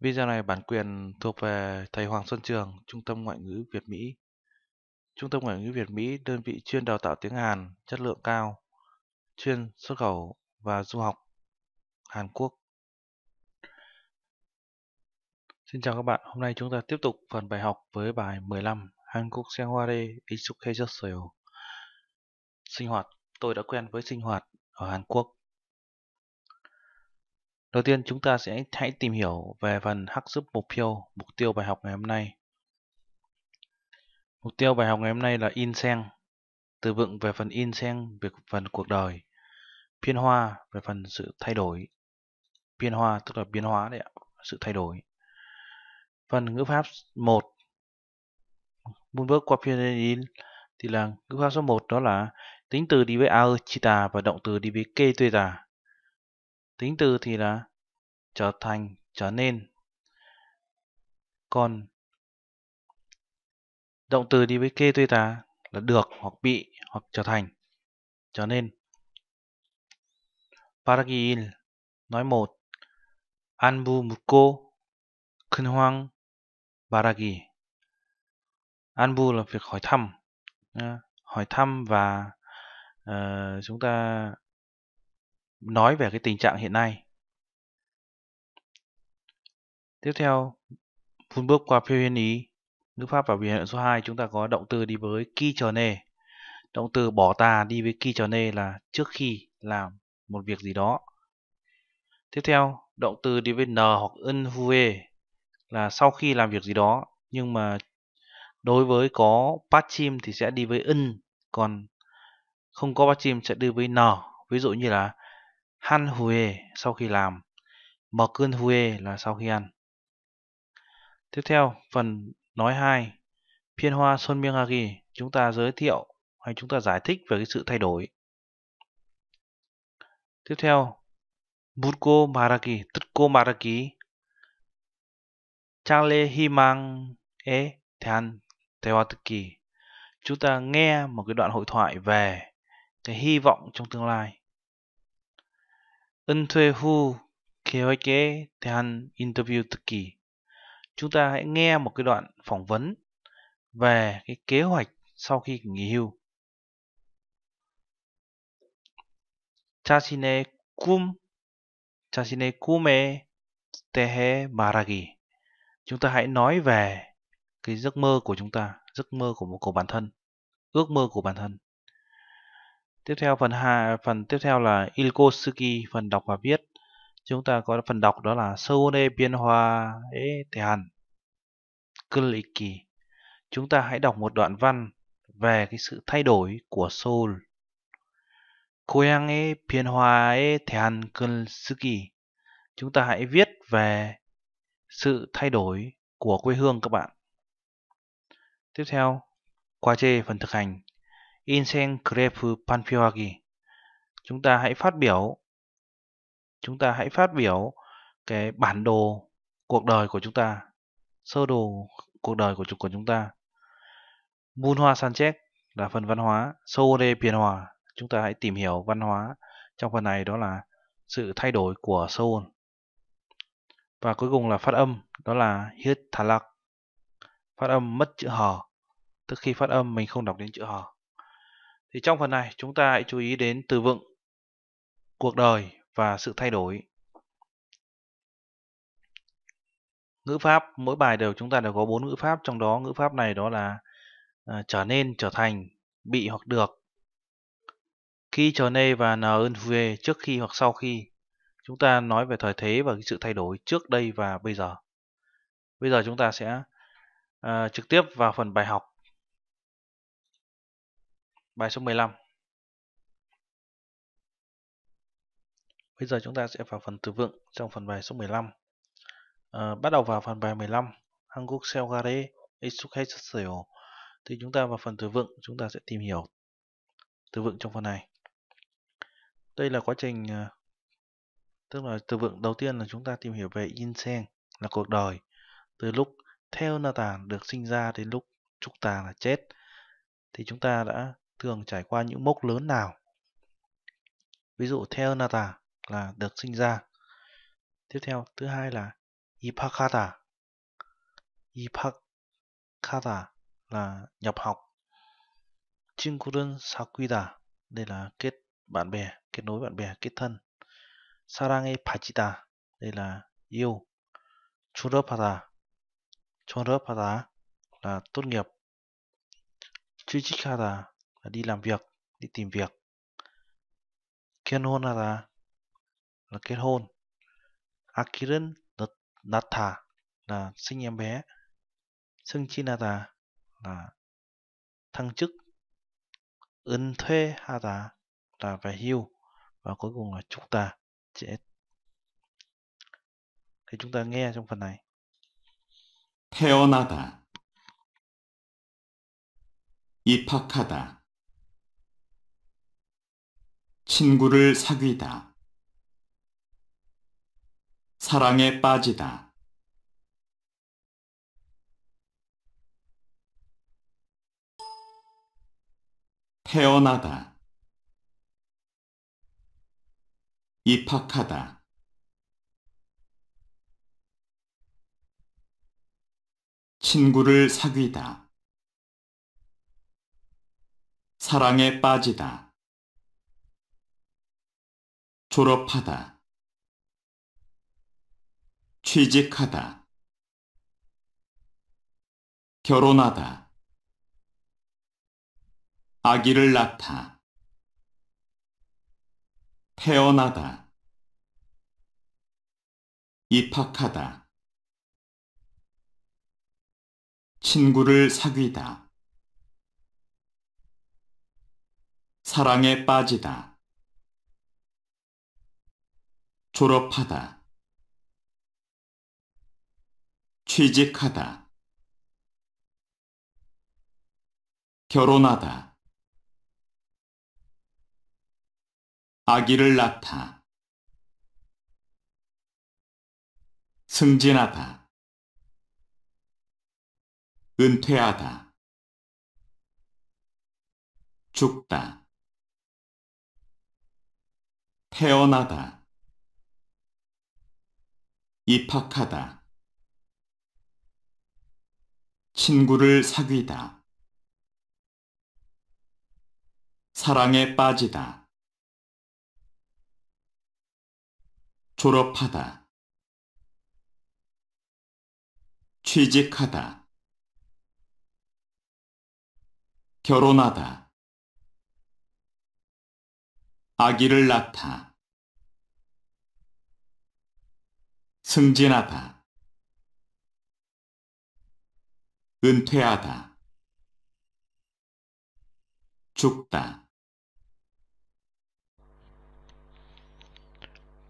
Video này bản quyền thuộc về thầy Hoàng Xuân Trường, Trung tâm Ngoại ngữ Việt Mỹ. Trung tâm Ngoại ngữ Việt Mỹ đơn vị chuyên đào tạo tiếng Hàn chất lượng cao, chuyên xuất khẩu và du học Hàn Quốc. Xin chào các bạn, hôm nay chúng ta tiếp tục phần bài học với bài 15 Hàn Quốc isukhe 익숙해졌어요. Sinh hoạt, tôi đã quen với sinh hoạt ở Hàn Quốc. Đầu tiên chúng ta sẽ hãy tìm hiểu về phần hắc giúp mục tiêu, mục tiêu bài học ngày hôm nay. Mục tiêu bài học ngày hôm nay là in sen, từ vựng về phần in sen về phần cuộc đời, biên hoa về phần sự thay đổi, biên hoa tức là biến hóa đấy ạ, sự thay đổi. Phần ngữ pháp 1 Muốn bước qua phiên in thì là ngữ pháp số 1 đó là tính từ đi với ao chi và động từ đi với kê tuê tà tính từ thì là trở thành trở nên còn động từ đi với kê tuy ta là được hoặc bị hoặc trở thành trở nên Paragil nói một Anbu Mukko Khân Hoang Baragi Anbu là việc hỏi thăm hỏi thăm và uh, chúng ta nói về cái tình trạng hiện nay. Tiếp theo, phun bước qua phiêu hiên ý, ngữ pháp và biểu hiện số 2 chúng ta có động từ đi với ki trở nề. Động từ bỏ tà đi với ki trở nề là trước khi làm một việc gì đó. Tiếp theo, động từ đi với n hoặc ân hue là sau khi làm việc gì đó, nhưng mà đối với có pachim thì sẽ đi với ân, còn không có pachim sẽ đi với n. Ví dụ như là Han hue sau khi làm, mờ cơn hue là sau khi ăn. Tiếp theo, phần nói 2, phiên hoa Son Miang Hagi, chúng ta giới thiệu hay chúng ta giải thích về cái sự thay đổi. Tiếp theo, Burko Maraki, Tutko Maraki, hi mang E Than Tewatuki. Chúng ta nghe một cái đoạn hội thoại về cái hy vọng trong tương lai. 은퇴 후 계획에 대한 인터뷰 듣기. Chúng ta hãy nghe một cái đoạn phỏng vấn về cái kế hoạch sau khi nghỉ hưu. 자신의 꿈, 자신의 꿈에 대해 말하기. Chúng ta hãy nói về cái giấc mơ của chúng ta, giấc mơ của một của bản thân, ước mơ của bản thân. Tiếp theo phần 2, phần tiếp theo là Ilkosuki, phần đọc và viết. Chúng ta có phần đọc đó là Soune biên hòa e thể hẳn. Kliki. Chúng ta hãy đọc một đoạn văn về cái sự thay đổi của Soul. Koyange biên hòa e thể hẳn Kliki. Chúng ta hãy viết về sự thay đổi của quê hương các bạn. Tiếp theo, qua chê phần thực hành 인생 그래프 반표하기. Chúng ta hãy phát biểu chúng ta hãy phát biểu cái bản đồ cuộc đời của chúng ta, sơ đồ cuộc đời của của chúng ta. Mun Hoa Sanchez là phần văn hóa, Soore Piền Hòa. Chúng ta hãy tìm hiểu văn hóa trong phần này đó là sự thay đổi của Seoul. Và cuối cùng là phát âm, đó là Hit Thalak. Phát âm mất chữ hờ. Tức khi phát âm mình không đọc đến chữ hờ. Thì trong phần này chúng ta hãy chú ý đến từ vựng cuộc đời và sự thay đổi. Ngữ pháp mỗi bài đều chúng ta đều có bốn ngữ pháp, trong đó ngữ pháp này đó là à, trở nên, trở thành, bị hoặc được. Khi trở nên và nơn vue trước khi hoặc sau khi. Chúng ta nói về thời thế và sự thay đổi trước đây và bây giờ. Bây giờ chúng ta sẽ à, trực tiếp vào phần bài học Bài số 15 Bây giờ chúng ta sẽ vào phần từ vựng trong phần bài số 15. À, ờ, bắt đầu vào phần bài 15, Hanguk Seogare Isukhaisaseo. Thì chúng ta vào phần từ vựng, chúng ta sẽ tìm hiểu từ vựng trong phần này. Đây là quá trình, ờ, tức là từ vựng đầu tiên là chúng ta tìm hiểu về Insen, là cuộc đời. Từ lúc Theo Na Tàn được sinh ra đến lúc Trúc Tà là chết. Thì chúng ta đã thường trải qua những mốc lớn nào. Ví dụ Theanata là được sinh ra. Tiếp theo, thứ hai là Ipakata. Ipakata là nhập học. Chinkurun Sakuida, đây là kết bạn bè, kết nối bạn bè, kết thân. Sarange Pachita, đây là yêu. Churapata, Churapata là tốt nghiệp. Chuchikata là đi làm việc đi tìm việc kết hôn là là kết hôn akiren natha là sinh em bé sưng chinata là thăng chức ân thuê hata là về hưu và cuối cùng là chúng ta chết thì chúng ta nghe trong phần này 태어나다 입학하다 친구를 사귀다. 사랑에 빠지다. 태어나다. 입학하다. 친구를 사귀다. 사랑에 빠지다. 졸업하다 취직하다 결혼하다 아기를 낳다 태어나다 입학하다 친구를 사귀다 사랑에 빠지다 졸업하다 취직하다 결혼하다 아기를 낳다 승진하다 은퇴하다 죽다 태어나다 입학하다. 친구를 사귀다. 사랑에 빠지다. 졸업하다. 취직하다. 결혼하다. 아기를 낳다. 승진하다 은퇴하다 죽다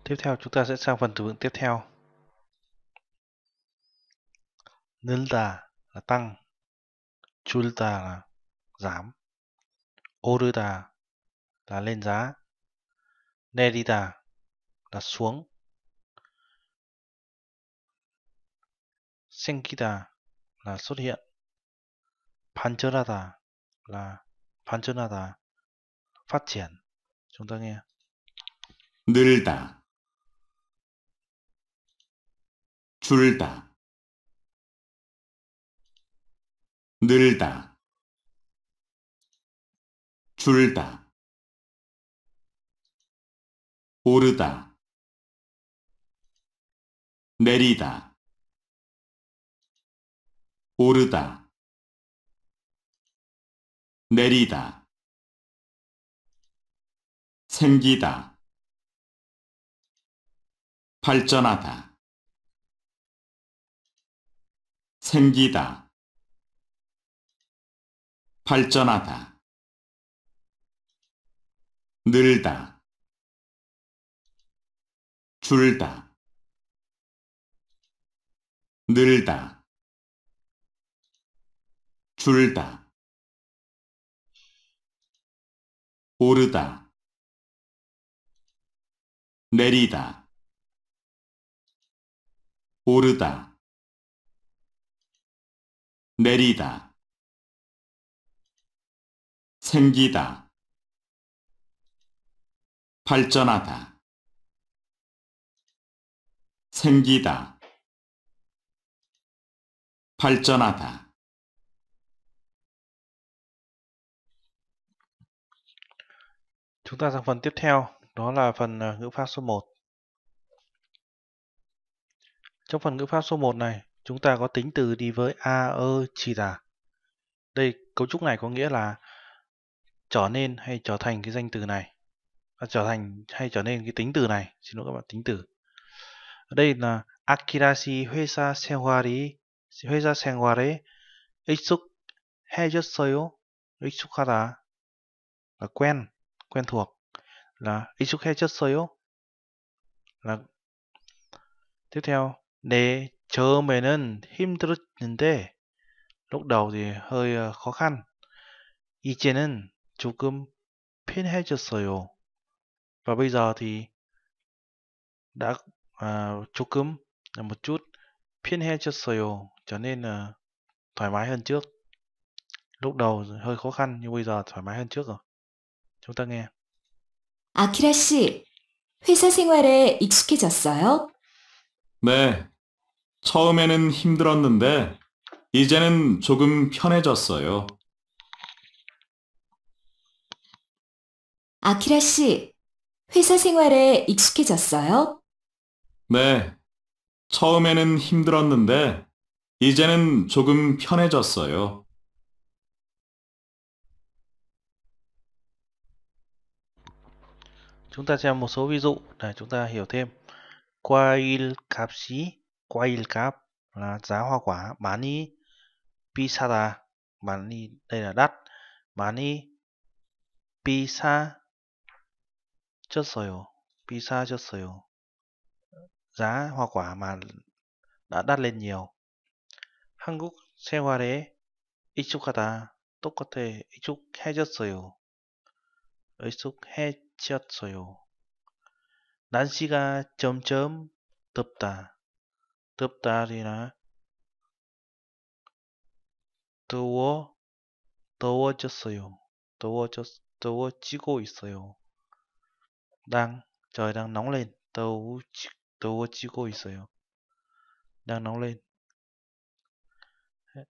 Tiếp theo chúng ta sẽ sang phần từ vựng tiếp theo. 늘다 là tăng, 줄다 là giảm, 오르다 là lên giá, 내리다 là xuống, 생기다 라 소리 반전하다 라 반전하다 파티안 정당해요 늘다 줄다 늘다 줄다 오르다 내리다 오르다 내리다 생기다 발전하다 생기다 발전하다 늘다 줄다 늘다 줄다 오르다 내리다 오르다 내리다 생기다 발전하다 생기다 발전하다 Chúng ta sang phần tiếp theo, đó là phần ờ, ngữ pháp số 1. Trong phần ngữ pháp số 1 này, chúng ta có tính từ đi với a, ơ, chỉ giả. Đây, cấu trúc này có nghĩa là trở nên hay trở thành cái danh từ này. À, trở thành hay trở nên cái tính từ này. Xin lỗi các bạn, tính từ. Ở đây là Akirashi 회사 생활이 회사 생활에 익숙해졌어요. 익숙하다. Là quen quen thuộc là 이숙해 졌어요 là tiếp theo để 네 처음에는 힘들었는데 lúc đầu thì hơi ờ, khó khăn 이제는 조금 편해졌어요 và bây giờ thì đã à, ờ, 조금 là một chút 편해졌어요 trở nên à, thoải mái hơn trước lúc đầu hơi khó khăn nhưng bây giờ thoải mái hơn trước rồi 당해 아키라 씨, 회사 생활에 익숙해졌어요? 네. 처음에는 힘들었는데, 이제는 조금 편해졌어요. 아키라 씨, 회사 생활에 익숙해졌어요? 네. 처음에는 힘들었는데, 이제는 조금 편해졌어요. Chúng ta xem một số ví dụ để chúng ta hiểu thêm. 과일 값이 과일 cap là giá hoa quả bán đi 비싸다 bán đi đây là đắt bán đi chất 비싸졌어요 giá hoa quả mà đã đắt lên nhiều ít ít chút chút tốt có thể 한국 chất 익숙하다 ít chút 익숙해 지쳤어요. 날씨가 점점 덥다. 덥다리나 더워 더워졌어요. 더워졌 더워지고 있어요. đang trời đang nóng lên 더우 더워지고 있어요. đang nóng lên.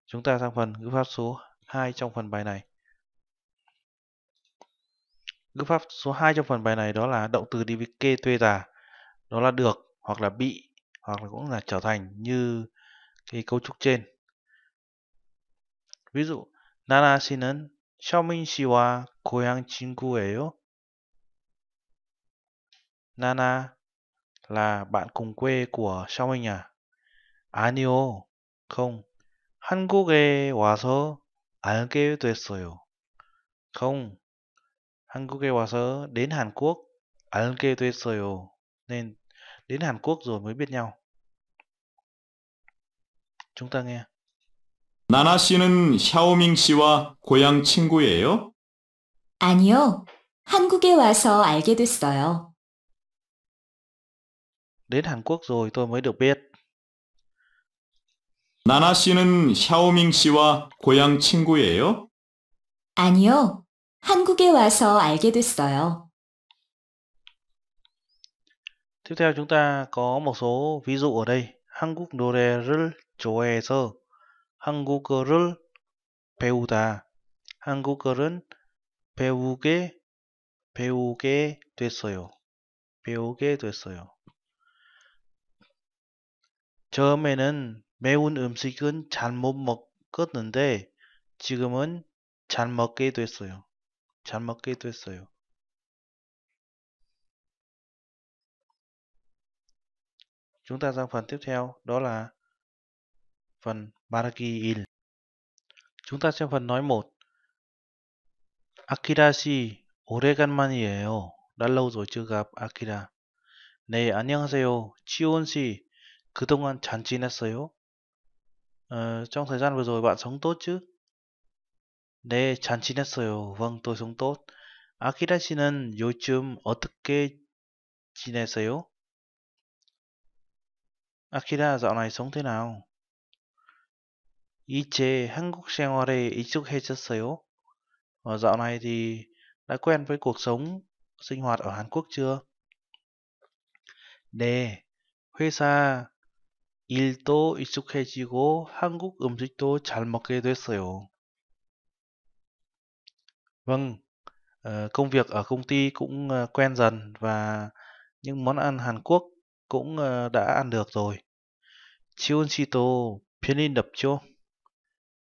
Chúng ta sang phần ngữ pháp số 2 trong phần bài này. Ngữ pháp số 2 trong phần bài này đó là động từ đi với kê thuê tà. Đó là được hoặc là bị hoặc là cũng là trở thành như cái cấu trúc trên. Ví dụ, Nana 씨는 셔민 씨와 고향 eyo. Nana là bạn cùng quê của 셔민 à? 아니요. À, không. 한국에 와서 알게 됐어요. không 한국에 와서 đến Hàn Quốc 알게 됐어요. Nên đến Hàn Quốc rồi mới biết nhau. Chúng ta nghe. 나나 씨는 샤오밍 씨와 고향 친구예요? 아니요. 한국에 와서 알게 됐어요. Đến Hàn Quốc rồi tôi mới được biết. 나나 씨는 샤오밍 씨와 고향 친구예요? 아니요. 한국에 와서 알게 됐어요. Tiếp theo chúng ta có một số ví dụ ở đây. 한국 노래를 좋아해서 한국어를 배우다. 한국어를 배우게 배우게 됐어요. 배우게 됐어요. 처음에는 매운 음식은 잘 못 먹었는데 지금은 잘 먹게 됐어요. 잘 맞기도 했어요. Chúng ta sang phần tiếp theo, đó là phần Baraki Il. Chúng ta xem phần nói 1. Akira씨 오래간만이에요. đã lâu rồi chưa gặp Akira. 네, 안녕하세요. 치온씨 그동안 잘 지냈어요? Ờ, trong thời gian vừa rồi bạn sống tốt chứ? 네, 잘 지냈어요. 왕도 정도. 아키라 씨는 요즘 어떻게 지내세요? 아키라 dạo này sống thế nào? 이제 한국 생활에 익숙해졌어요. Ở dạo này thì đã quen với cuộc sống sinh hoạt ở Hàn Quốc chưa? 네, 회사 일도 익숙해지고 한국 음식도 잘 먹게 됐어요. Vâng, ờ, công việc ở công ty cũng, ờ, quen dần và những món ăn Hàn Quốc cũng, ờ, đã ăn được rồi. "지온 씨도 편의점죠?"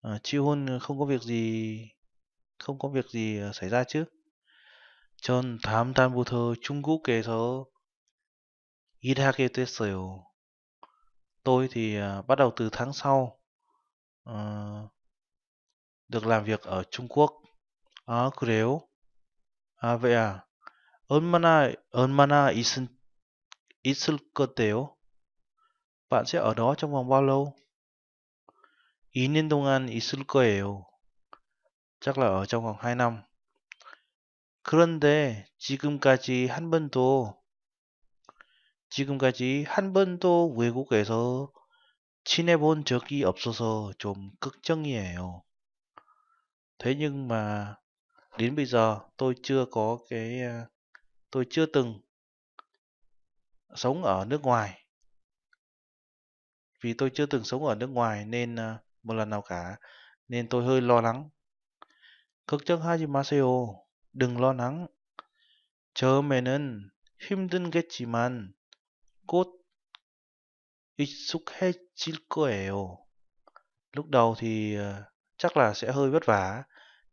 Ờ, "Ji-won không có việc gì không có việc gì, xảy ra chứ?" Trung Quốc kể 다음 달부터 중국에서 일하게 됐어요." "Tôi thì, bắt đầu từ tháng sau, được làm việc ở Trung Quốc." 아, 그래요? 아베야, 얼마나, 얼마나 있, 있을 것데요 Bạn sẽ ở 말 ó t 2년 동안 있을 거예요. c h 어 c là ở t 그런데 지금까지 한 번도 지금까지 한 번도 외국에서 친해본 적이 없어서 좀 걱정이에요. Thế n đến bây giờ tôi chưa có cái à, tôi chưa từng sống ở nước ngoài vì tôi chưa từng sống ở nước ngoài nên à, một lần nào cả nên tôi hơi lo lắng 걱정 하지 마세요 đừng lo lắng 처음에는 힘든겠지만 곧 익숙해질 거예요 lúc đầu thì à, chắc là sẽ hơi vất vả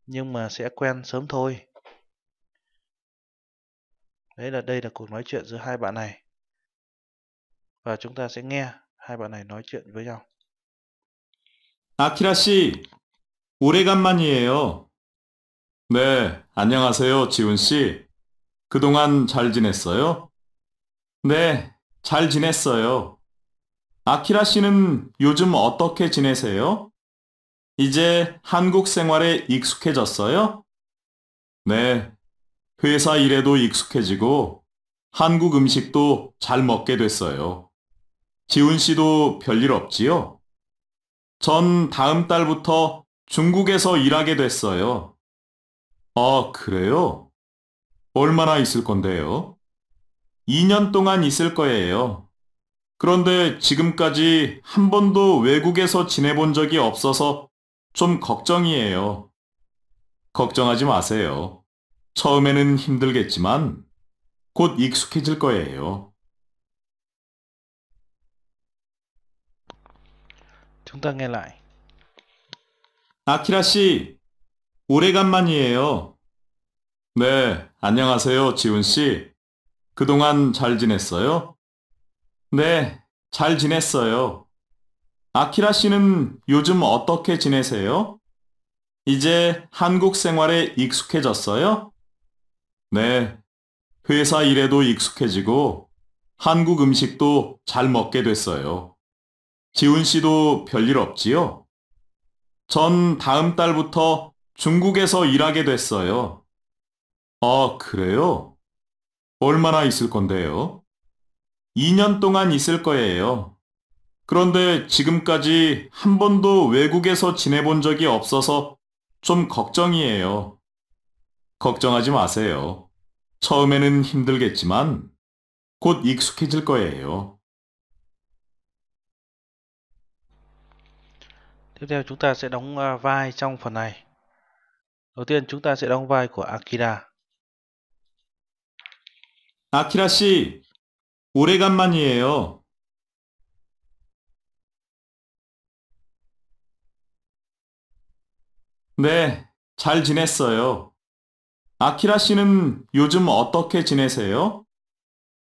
nhưng mà sẽ quen sớm thôi đấy là đây là cuộc nói chuyện giữa hai bạn này và chúng ta sẽ nghe hai bạn này nói chuyện với nhau 아키라 씨, 오래간만이에요. 네, 안녕하세요, 지훈 씨. 그동안 잘 지냈어요? 네, 잘 지냈어요. 아키라 씨는 요즘 어떻게 지내세요? 이제 한국 생활에 익숙해졌어요? 네. 회사 일에도 익숙해지고 한국 음식도 잘 먹게 됐어요. 지훈 씨도 별일 없지요? 전 다음 달부터 중국에서 일하게 됐어요. 아, 그래요? 얼마나 있을 건데요? 2년 동안 있을 거예요. 그런데 지금까지 한 번도 외국에서 지내본 적이 없어서 좀 걱정이에요. 걱정하지 마세요. 처음에는 힘들겠지만 곧 익숙해질 거예요. Chúng 아키라 씨, 오래간만이에요. 네, 안녕하세요, 지훈 씨. 그동안 잘 지냈어요? 네, 잘 지냈어요. 아키라 씨는 요즘 어떻게 지내세요? 이제 한국 생활에 익숙해졌어요? 네. 회사 일에도 익숙해지고 한국 음식도 잘 먹게 됐어요. 지훈 씨도 별일 없지요? 전 다음 달부터 중국에서 일하게 됐어요. 아, 그래요? 얼마나 있을 건데요? 2년 동안 있을 거예요. 그런데 지금까지 한 번도 외국에서 지내본 적이 없어서 좀 걱정이에요. 걱정하지 마세요. 처음에는 힘들겠지만 곧 익숙해질 거예요. Tiếp theo chúng ta sẽ đóng vai trong phần này. Đầu tiên chúng ta sẽ đóng vai của Akira. Akira 씨, 오래간만이에요. 네, 잘 지냈어요. 아키라 씨는 요즘 어떻게 지내세요?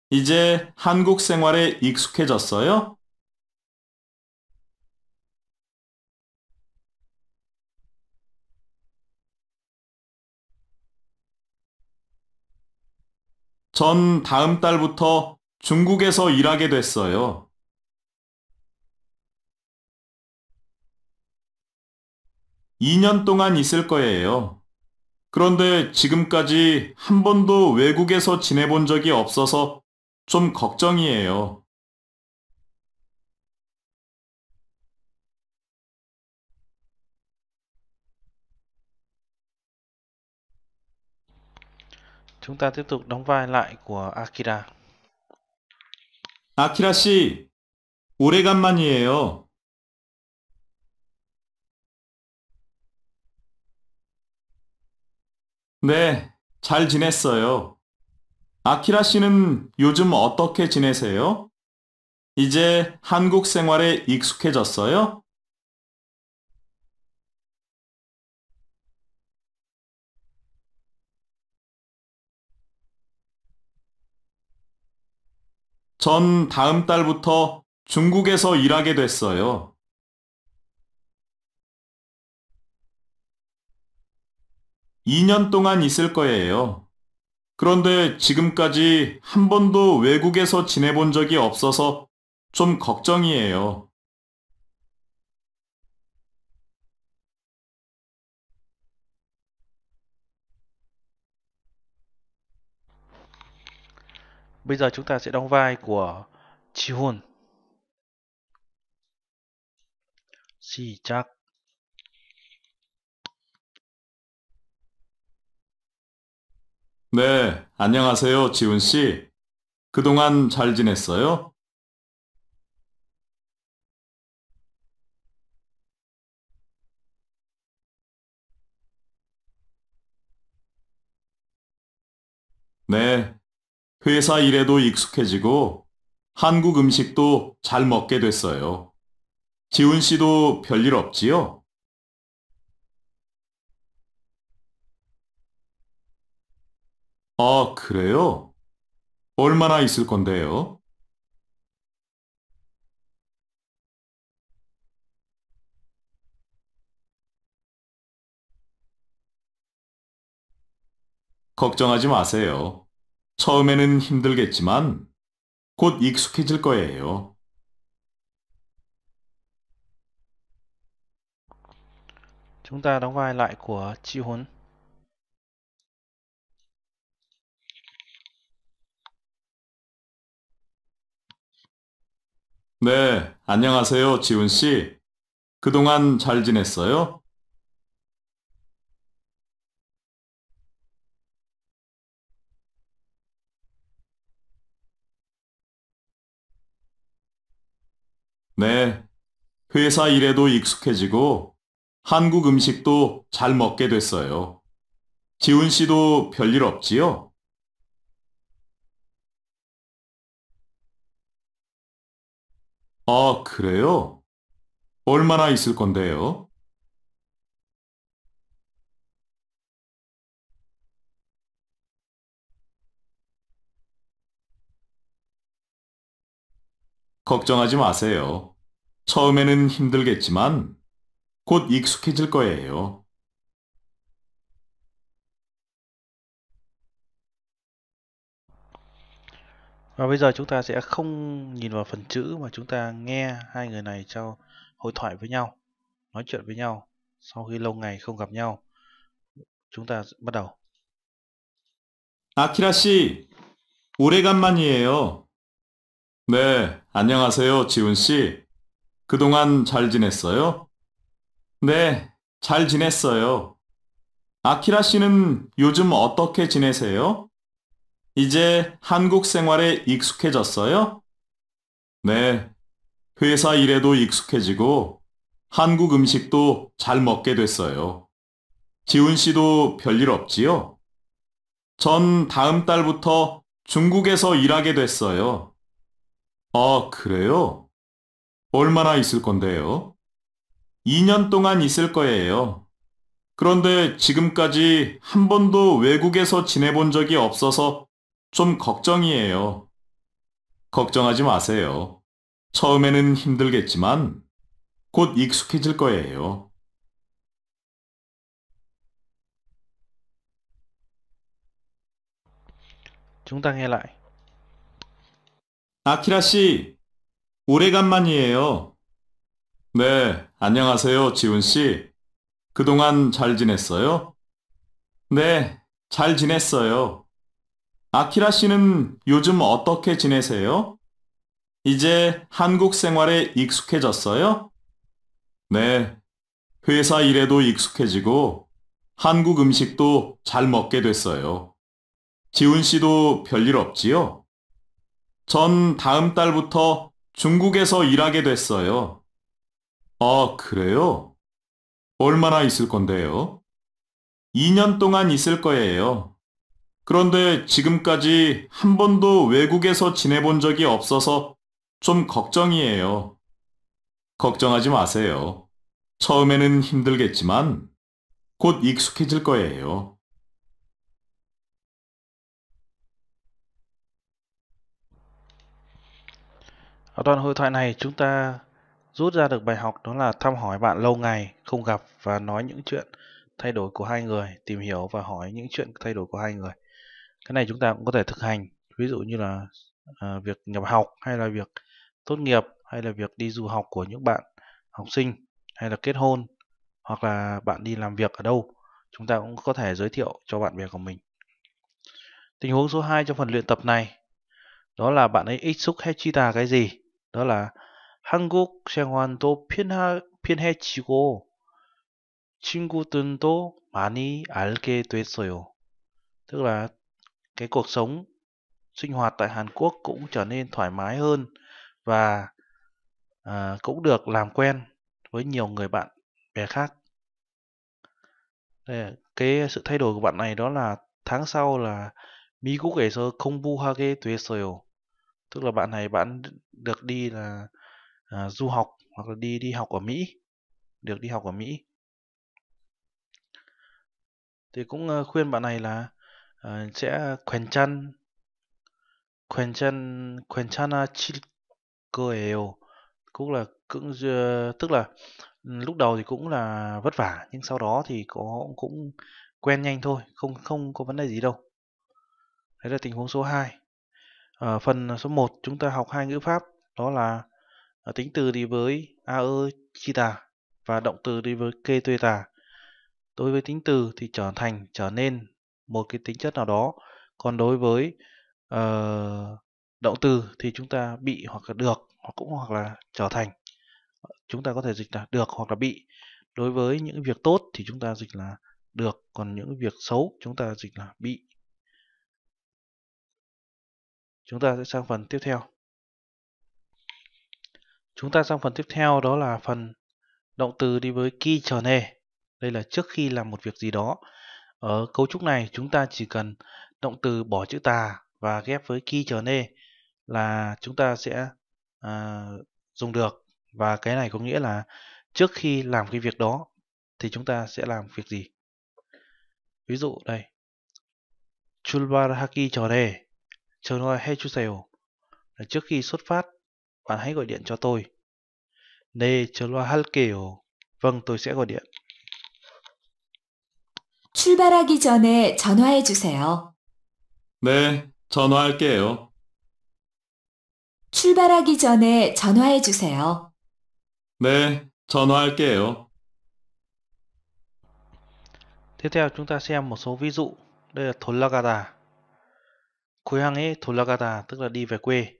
이제 한국 생활에 익숙해졌어요? 전 다음 달부터 중국에서 일하게 됐어요. 2년 동안 있을 거예요. 그런데 지금까지 한 번도 외국에서 지내본 적이 없어서 좀 걱정이에요. Chúng ta tiếp t ụ 아키라 씨, 오래간만이에요. 네, 잘 지냈어요. 아키라 씨는 요즘 어떻게 지내세요? 이제 한국 생활에 익숙해졌어요? 전 다음 달부터 중국에서 일하게 됐어요. 2년 동안 있을 거예요. 그런데 지금까지 한 번도 외국에서 지내본 적이 없어서 좀 걱정이에요. Bây giờ chúng ta sẽ đóng vai của Ji Hun. Si Chak 네, 안녕하세요, 지훈 씨. 그동안 잘 지냈어요? 네, 회사 일에도 익숙해지고 한국 음식도 잘 먹게 됐어요. 지훈 씨도 별일 없지요? 아, 그래요? 얼마나 있을 건데요? 걱정하지 마세요. 처음에는 힘들겠지만 곧 익숙해질 거예요. c h ú 과 g ta đóng 네, 안녕하세요, 지훈 씨. 그동안 잘 지냈어요? 네, 회사 일에도 익숙해지고 한국 음식도 잘 먹게 됐어요. 지훈 씨도 별일 없지요? 아, 그래요? 얼마나 있을 건데요? 걱정하지 마세요. 처음에는 힘들겠지만 곧 익숙해질 거예요. Và bây giờ chúng ta sẽ không nhìn vào phần chữ mà chúng ta nghe hai người này trao hội thoại với nhau, nói chuyện với nhau sau khi lâu ngày không gặp nhau. Chúng ta bắt đầu. Akira, 씨, 오래간만이에요. 네, 안녕하세요, 지훈 씨. 그동안 잘 지냈어요? 네, 잘 지냈어요. 아키라 씨는 요즘 어떻게 지내세요? 이제 한국 생활에 익숙해졌어요? 네. 회사 일에도 익숙해지고 한국 음식도 잘 먹게 됐어요. 지훈 씨도 별일 없지요? 전 다음 달부터 중국에서 일하게 됐어요. 아, 그래요? 얼마나 있을 건데요? 2년 동안 있을 거예요. 그런데 지금까지 한 번도 외국에서 지내본 적이 없어서 좀 걱정이에요. 걱정하지 마세요. 처음에는 힘들겠지만 곧 익숙해질 거예요. Chúng 아키라 씨, 오래간만이에요. 네, 안녕하세요, 지훈 씨. 그동안 잘 지냈어요? 네, 잘 지냈어요. 아키라 씨는 요즘 어떻게 지내세요? 이제 한국 생활에 익숙해졌어요? 네. 회사 일에도 익숙해지고 한국 음식도 잘 먹게 됐어요. 지훈 씨도 별일 없지요? 전 다음 달부터 중국에서 일하게 됐어요. 아, 그래요? 얼마나 있을 건데요? 2년 동안 있을 거예요. 그런데 지금까지 한 번도 외국에서 지내본 적이 없어서 좀 걱정이에요. 걱정하지 마세요. 처음에는 힘들겠지만 곧 익숙해질 거예요. Ở đoạn hội thoại này chúng ta rút ra được bài học đó là thăm hỏi bạn lâu ngày không gặp và nói những chuyện thay đổi của hai người, tìm hiểu và hỏi những chuyện thay đổi của hai người. cái này chúng ta cũng có thể thực hành ví dụ như là à, việc nhập học hay là việc tốt nghiệp hay là việc đi du học của những bạn học sinh hay là kết hôn hoặc là bạn đi làm việc ở đâu chúng ta cũng có thể giới thiệu cho bạn bè của mình tình huống số 2 trong phần luyện tập này đó là bạn ấy ít xúc hechita cái gì đó là 한국 생활도 편하, 편해지고 친구들도 많이 알게 됐어요. tức là cái cuộc sống sinh hoạt tại Hàn Quốc cũng trở nên thoải mái hơn và à, cũng được làm quen với nhiều người bạn bè khác. Đây, cái sự thay đổi của bạn này đó là tháng sau là 미국에서 공부하게 됐어요. Tức là bạn này bạn được đi là à, du học hoặc là đi đi học ở Mỹ, được đi học ở Mỹ. Thì cũng ờ, khuyên bạn này là Ờ, sẽ chân, 제가 chân 괜찮 괜찮아질 거예요. cũng là cũng tức là ừ, lúc đầu thì cũng là vất vả nhưng sau đó thì có cũng quen nhanh thôi, không không có vấn đề gì đâu. Đấy là tình huống số 2. Ở ờ, phần số 1 chúng ta học hai ngữ pháp đó là ờ, tính từ đi với a ơ chi tà và động từ đi với kê tuê tà. Đối với tính từ thì trở thành, trở nên một cái tính chất nào đó còn đối với uh, động từ thì chúng ta bị hoặc là được hoặc cũng hoặc là trở thành chúng ta có thể dịch là được hoặc là bị đối với những việc tốt thì chúng ta dịch là được còn những việc xấu chúng ta dịch là bị chúng ta sẽ sang phần tiếp theo chúng ta sang phần tiếp theo đó là phần động từ đi với ki trở nề đây là trước khi làm một việc gì đó ở cấu trúc này chúng ta chỉ cần động từ bỏ chữ tà và ghép với ki trở nê là chúng ta sẽ à, dùng được và cái này có nghĩa là trước khi làm cái việc đó thì chúng ta sẽ làm việc gì ví dụ đây 출발하기 전에 전화 해주세요 là trước khi xuất phát bạn hãy gọi điện cho tôi nê 네 halkeo vâng tôi sẽ gọi điện 출발하기 전에 전화해 주세요. 네, 전화할게요. 출발하기 전에 전화해 주세요. 네, 전화할게요. Tiếp theo chúng ta xem một số ví dụ. Đây là 돌아가다. 고향에 돌아가다 tức là đi về quê.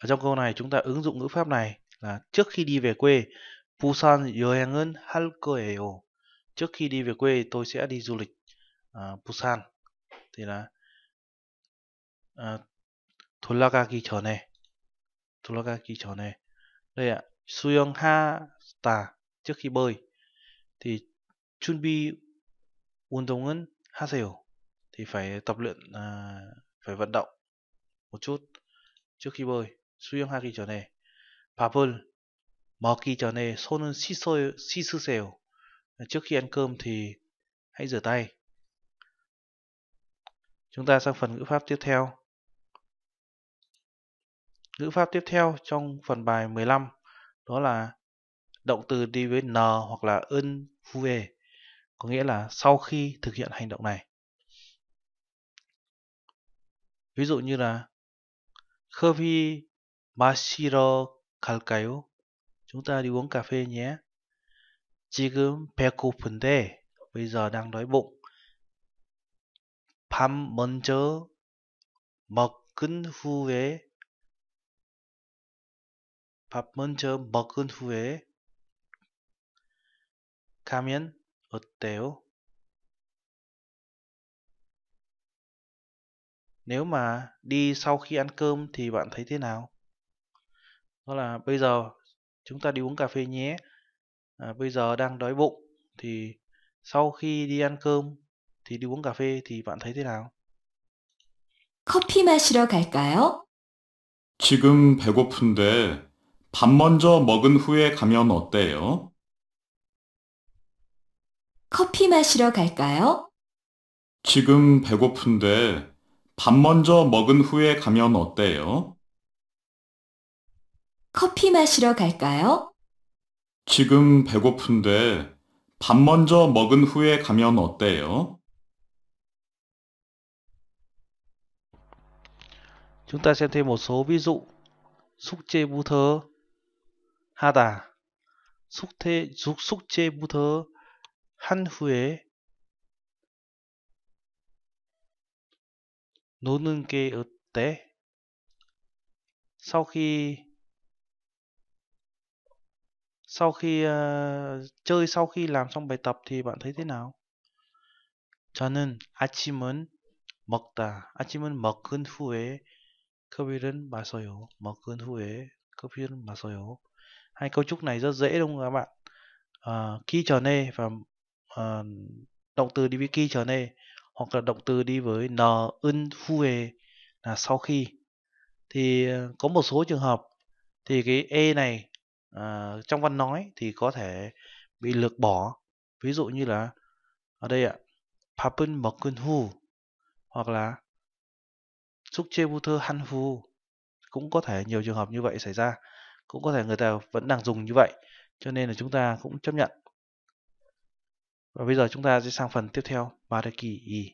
Ở trong câu này chúng ta ứng dụng ngữ pháp này là trước khi đi về quê, Busan 여행은 할 거예요. trước khi đi về quê tôi sẽ đi du lịch uh, Busan thì là uh, 돌아가기 전에 chờ 전에 đây ạ suyong ha ta trước khi bơi thì chuẩn bị 준비 운동은 하세요 thì phải tập luyện uh, phải vận động một chút trước khi bơi Suyong ha 수영 하기 전에 밥을 먹기 전에 손은 씻어요, 씻으세요 trước khi ăn cơm thì hãy rửa tay. Chúng ta sang phần ngữ pháp tiếp theo. Ngữ pháp tiếp theo trong phần bài 15 đó là động từ đi với n hoặc là ân vue có nghĩa là sau khi thực hiện hành động này. Ví dụ như là Khơ vi mashiro kalkayo chúng ta đi uống cà phê nhé. 지금 배고픈데 bây giờ đang đói bụng 밥 먼저 먹은 후에 밥 먼저 먹은 후에 가면 어때요? Nếu mà đi sau khi ăn cơm thì bạn thấy thế nào? Đó là bây giờ chúng ta đi uống cà phê nhé. à, bây giờ đang đói bụng thì sau khi đi ăn cơm thì đi uống cà phê thì bạn thấy thế nào? 커피 마시러 갈까요? 지금 배고픈데 밥 먼저 먹은 후에 가면 어때요? 커피 마시러 갈까요? 지금 배고픈데 밥 먼저 먹은 후에 가면 어때요? 커피 마시러 갈까요? 지금 배고픈데 밥 먼저 먹은 후에 가면 어때요? Chúng ta xem thêm một số ví dụ. Xúc chê bu thơ. Ha đà. Xúc, thế, xúc, xúc chê bu thơ. 한 후에 노는 게 어때? sau khi sau khi uh, chơi sau khi làm xong bài tập thì bạn thấy thế nào? 저는 아침은 먹다. 아침은 먹은 후에 커피를 마셔요. 먹은 후에 커피를 마셔요. Hai câu trúc này rất dễ đúng không các bạn? Ờ, khi trở nê và à, động từ đi với khi trở nê hoặc là động từ đi với n ân huê là sau khi thì có một số trường hợp thì cái e này à, trong văn nói thì có thể bị lược bỏ ví dụ như là ở đây ạ papun mokun hu hoặc là xúc chê bu thơ han hu cũng có thể nhiều trường hợp như vậy xảy ra cũng có thể người ta vẫn đang dùng như vậy cho nên là chúng ta cũng chấp nhận và bây giờ chúng ta sẽ sang phần tiếp theo maraki i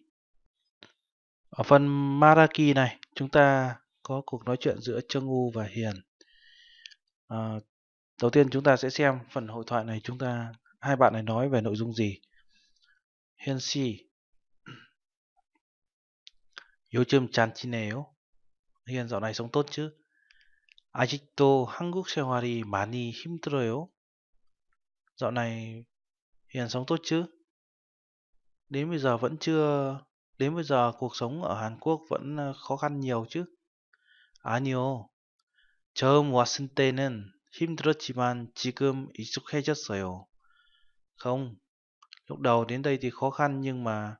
ở phần maraki này chúng ta có cuộc nói chuyện giữa Trương U và Hiền à, Đầu tiên chúng ta sẽ xem phần hội thoại này chúng ta hai bạn này nói về nội dung gì. Hiên si chan chi 지내요? Hiên dạo này sống tốt chứ? 아직도 한국 생활이 많이 힘들어요? Dạo này Hiền sống tốt chứ? Đến bây giờ vẫn chưa... Đến bây giờ cuộc sống ở Hàn Quốc vẫn ờ, khó khăn nhiều chứ? 아니요. 처음 왔을 때는 힘들었지만 지금 익숙해졌어요. Không, lúc đầu đến đây thì khó khăn nhưng mà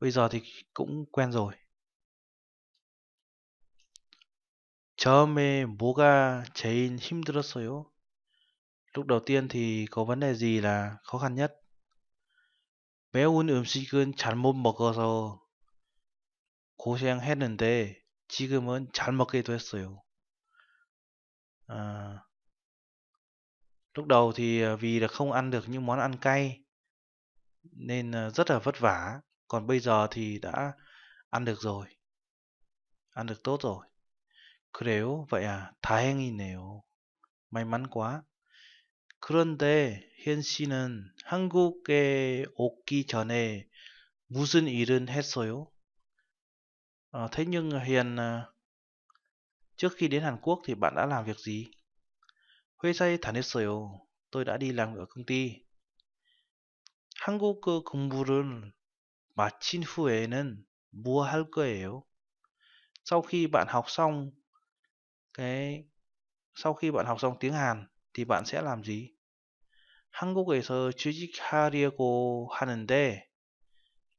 bây giờ thì cũng quen rồi. 처음에 뭐가 제일 힘들었어요? Lúc đầu tiên thì có vấn đề gì là khó khăn nhất? 매운 음식은 잘못 먹어서 고생했는데 지금은 잘 먹게 됐어요. 아, Lúc đầu thì ờ, vì là không ăn được những món ăn cay nên ờ, rất là vất vả, còn bây giờ thì đã ăn được rồi. Ăn được tốt rồi. 그래요? Vậy à, 다행이네요. May mắn quá. 그런데 현 씨는 한국에 오기 전에 무슨 일은 했어요? À, thế nhưng Hiền trước khi đến Hàn Quốc thì bạn đã làm việc gì? 회사에 다녔어요. Tôi đã đi làm ở công ty. 한국어 공부를 마친 후에는 무엇 할 거예요? Sau khi bạn học xong cái sau khi bạn học xong tiếng Hàn thì bạn sẽ làm gì? 한국에서 취직하려고 하는데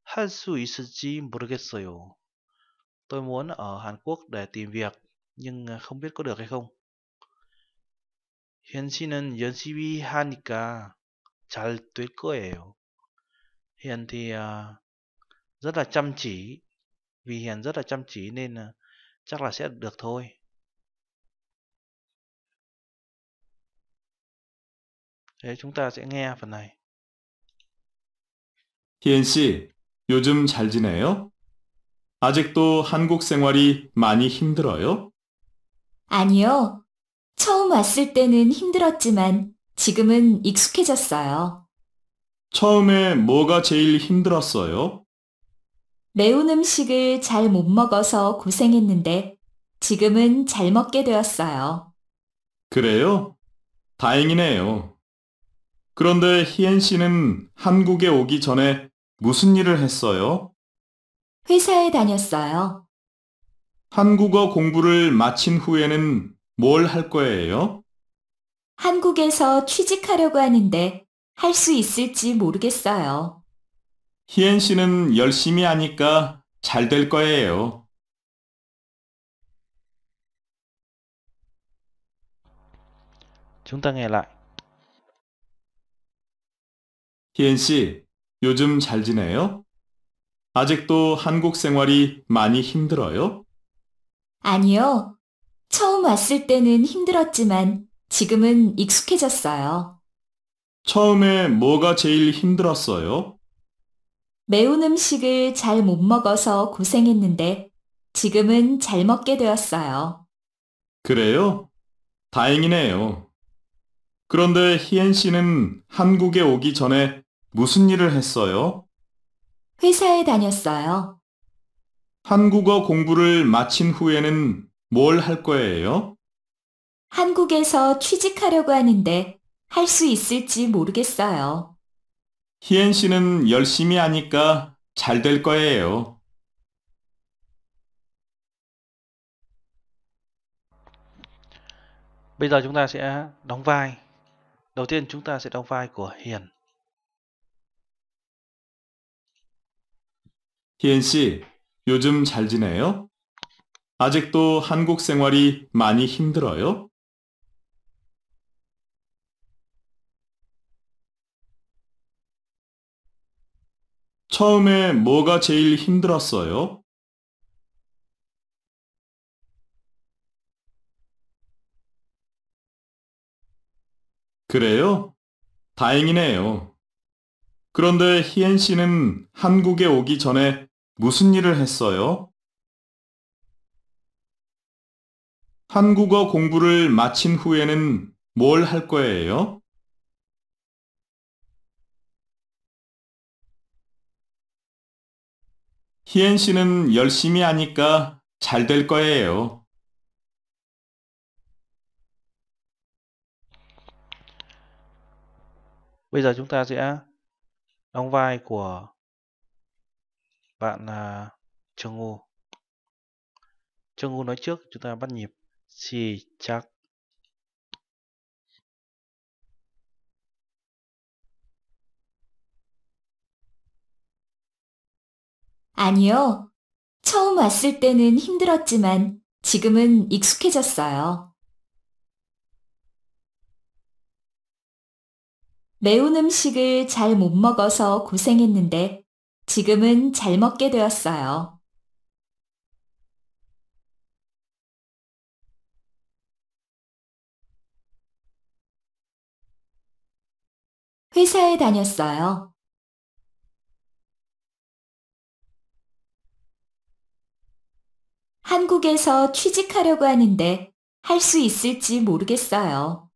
할 수 있을지 모르겠어요. Tôi muốn ở Hàn Quốc để tìm việc nhưng không biết có được hay không. 현씨는 열심히 하니까 잘 될 거예요. Hiền thì rất là chăm chỉ. Vì Hiền rất là chăm chỉ nên chắc là sẽ được thôi. Thế chúng ta sẽ nghe phần này. Hiền 씨, 요즘 잘 지내요? 아직도 한국 생활이 많이 힘들어요? 아니요. 처음 왔을 때는 힘들었지만 지금은 익숙해졌어요. 처음에 뭐가 제일 힘들었어요? 매운 음식을 잘 못 먹어서 고생했는데 지금은 잘 먹게 되었어요. 그래요? 다행이네요. 그런데 희엔 씨는 한국에 오기 전에 무슨 일을 했어요? 회사에 다녔어요. 한국어 공부를 마친 후에는 뭘할 거예요? 한국에서 취직하려고 하는데 할 수 있을지 모르겠어요. 희엔 씨는 열심히 하니까 잘 될 거예요. c h ú n 희엔 씨, 요즘 잘 지내요? 아직도 한국 생활이 많이 힘들어요? 아니요. 처음 왔을 때는 힘들었지만 지금은 익숙해졌어요. 처음에 뭐가 제일 힘들었어요? 매운 음식을 잘 못 먹어서 고생했는데 지금은 잘 먹게 되었어요. 그래요? 다행이네요. 그런데 희엔 씨는 한국에 오기 전에 무슨 일을 했어요? 회사에 다녔어요. 한국어 공부를 마친 후에는 뭘할 거예요? 한국에서 취직하려고 하는데 할 수 있을지 모르겠어요. 희엔 씨는 열심히 하니까 잘 될 거예요. Bây giờ chúng ta sẽ đóng vai. Đầu tiên chúng ta sẽ đóng vai của Hiền. 희엔 씨, 요즘 잘 지내요? 아직도 한국 생활이 많이 힘들어요? 처음에 뭐가 제일 힘들었어요? 그래요? 다행이네요. 그런데 희엔 씨는 한국에 오기 전에 무슨 일을 했어요? 한국어 공부를 마친 후에는 뭘 할 거예요? 희엔 씨는 열심히 하니까 잘 될 거예요. Bây giờ chúng ta sẽ đóng vai của bạn Trương Ngô. Trương Ngô nói trước, chúng ta bắt nhịp. 시작 아니요. 처음 왔을 때는 힘들었지만 지금은 익숙해졌어요. 매운 음식을 잘 못 먹어서 고생했는데 지금은 잘 먹게 되었어요. 회사에 다녔어요. 한국에서 취직하려고 하는데 할 수 있을지 모르겠어요.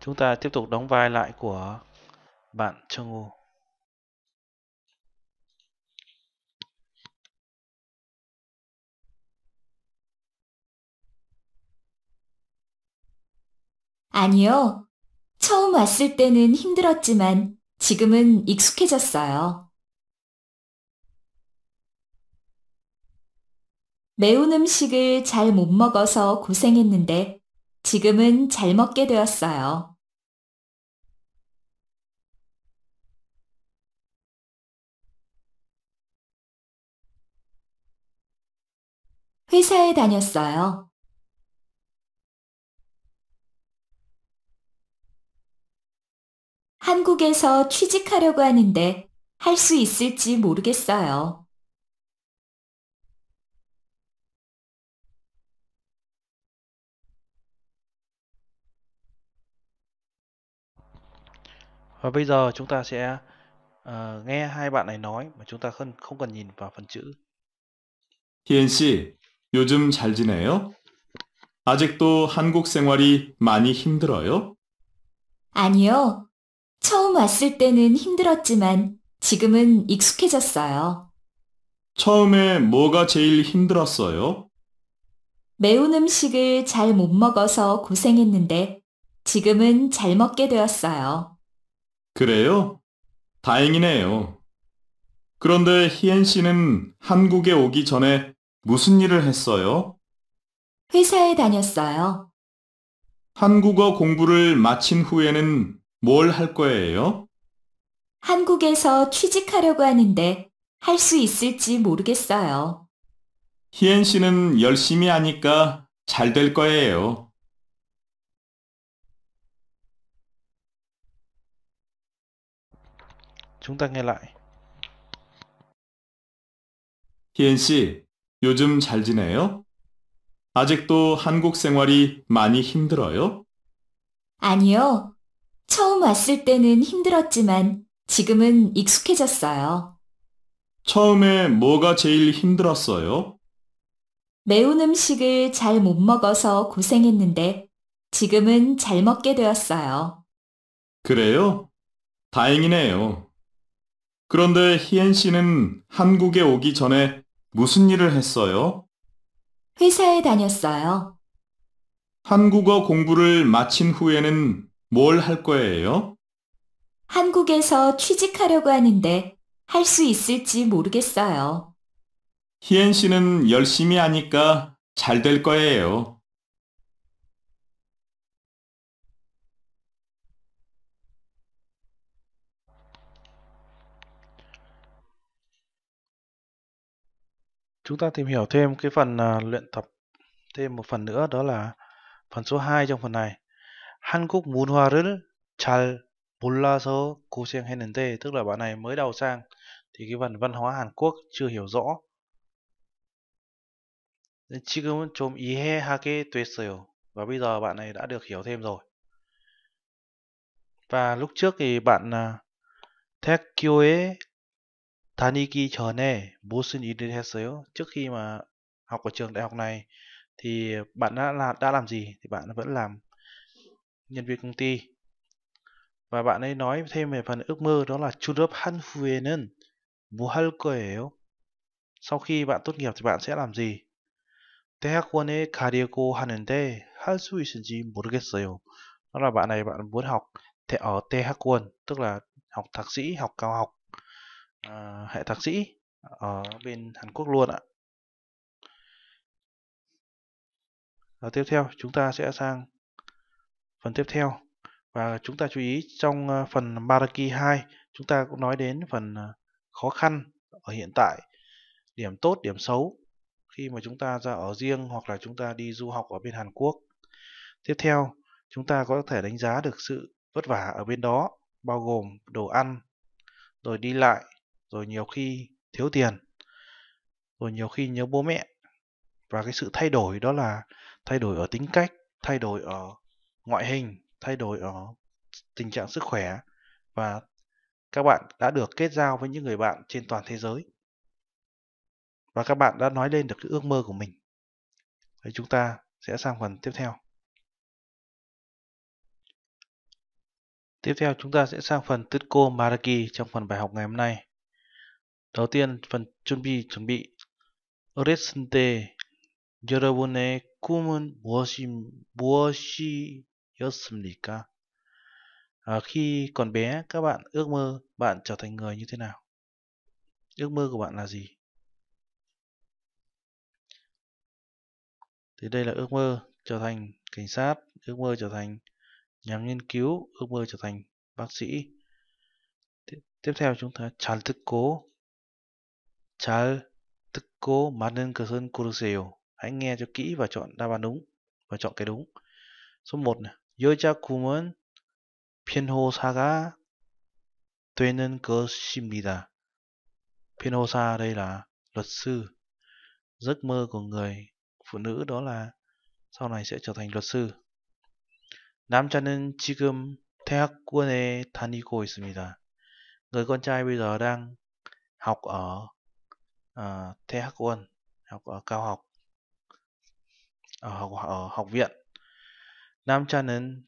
Chúng ta tiếp tục đóng vai lại của bạn Chung Woo. 아니요. 처음 왔을 때는 힘들었지만 지금은 익숙해졌어요. 매운 음식을 잘 못 먹어서 고생했는데 지금은 잘 먹게 되었어요. 회사에 다녔어요. 한국에서 취직하려고 하는데 할 수 있을지 모르겠어요. Và bây giờ chúng ta sẽ uh, nghe hai bạn này nói mà chúng ta không không cần nhìn vào phần chữ. 희은 씨, 요즘 잘 지내요? 아직도 한국 생활이 많이 힘들어요? 아니요. 처음 왔을 때는 힘들었지만 지금은 익숙해졌어요. 처음에 뭐가 제일 힘들었어요? 매운 음식을 잘 못 먹어서 고생했는데 지금은 잘 먹게 되었어요. 그래요? 다행이네요. 그런데 희엔 씨는 한국에 오기 전에 무슨 일을 했어요? 회사에 다녔어요. 한국어 공부를 마친 후에는 뭘할 거예요? 한국에서 취직하려고 하는데 할 수 있을지 모르겠어요. 희엔 씨는 열심히 하니까 잘 될 거예요. Chúng 희엔 씨, 요즘 잘 지내요? 아직도 한국 생활이 많이 힘들어요? 아니요. 처음 왔을 때는 힘들었지만 지금은 익숙해졌어요. 처음에 뭐가 제일 힘들었어요? 매운 음식을 잘 못 먹어서 고생했는데 지금은 잘 먹게 되었어요. 그래요? 다행이네요. 그런데 희엔 씨는 한국에 오기 전에 무슨 일을 했어요? 회사에 다녔어요. 한국어 공부를 마친 후에는 뭘할 거예요? 한국에서 취직하려고 하는데 할 수 있을지 모르겠어요. 희엔 씨는 열심히 하니까 잘 될 거예요. Chúng ta tìm hiểu thêm cái phần uh, luyện tập thêm một phần nữa đó là phần số 2 trong phần này. 한국 문화를 잘 몰라서 고생했는데 tức là bạn này mới đầu sang thì cái phần văn hóa Hàn Quốc chưa hiểu rõ. 지금은 좀 이해하게 됐어요. Và bây giờ bạn này đã được hiểu thêm rồi. Và lúc trước thì bạn 대학교에 à, 다니기 전에 무슨 일을 했어요? Trước khi mà học ở trường đại học này thì bạn đã làm đã làm gì? Thì bạn vẫn làm nhân viên công ty. Và bạn ấy nói thêm về phần ước mơ đó là 졸업 한 후에는 뭐할 거예요? Sau khi bạn tốt nghiệp thì bạn sẽ làm gì? 대학원에 가려고 하는데 할수 있을지 모르겠어요. Đó là bạn này bạn muốn học ở 대학원, tức là học thạc sĩ, học cao học, à, hệ thạc sĩ ở bên Hàn Quốc luôn ạ. Và tiếp theo chúng ta sẽ sang phần tiếp theo và chúng ta chú ý trong ờ, phần Baraki 2 chúng ta cũng nói đến phần ờ, khó khăn ở hiện tại điểm tốt điểm xấu khi mà chúng ta ra ở riêng hoặc là chúng ta đi du học ở bên Hàn Quốc tiếp theo chúng ta có thể đánh giá được sự vất vả ở bên đó bao gồm đồ ăn rồi đi lại rồi nhiều khi thiếu tiền rồi nhiều khi nhớ bố mẹ và cái sự thay đổi đó là thay đổi ở tính cách thay đổi ở ngoại hình, thay đổi ở tình trạng sức khỏe và các bạn đã được kết giao với những người bạn trên toàn thế giới. Và các bạn đã nói lên được cái ước mơ của mình. Thế chúng ta sẽ sang phần tiếp theo. Tiếp theo chúng ta sẽ sang phần Tutko Maraki trong phần bài học ngày hôm nay. Đầu tiên phần chuẩn bị chuẩn bị 어렸을 때 여러분의 꿈은 무엇이, 무엇이 였습니까? À, khi còn bé, các bạn ước mơ bạn trở thành người như thế nào? Ước mơ của bạn là gì? Thì đây là ước mơ trở thành cảnh sát, ước mơ trở thành nhà nghiên cứu, ước mơ trở thành bác sĩ. Tiếp theo chúng ta 잘 듣고 잘 듣고 cơ sơn 고르세요. Hãy nghe cho kỹ và chọn đáp án đúng và chọn cái đúng. Số 1 này. 여자 꿈은 변호사가 되는 것입니다. Pinoza đây là luật sư. Giấc mơ của người phụ nữ đó là sau này sẽ trở thành luật sư. 남자는 지금 대학원에 다니고 있습니다. Người con trai bây giờ đang học ở uh, 대학원, học ở cao học, ở học, ở học viện. 남자는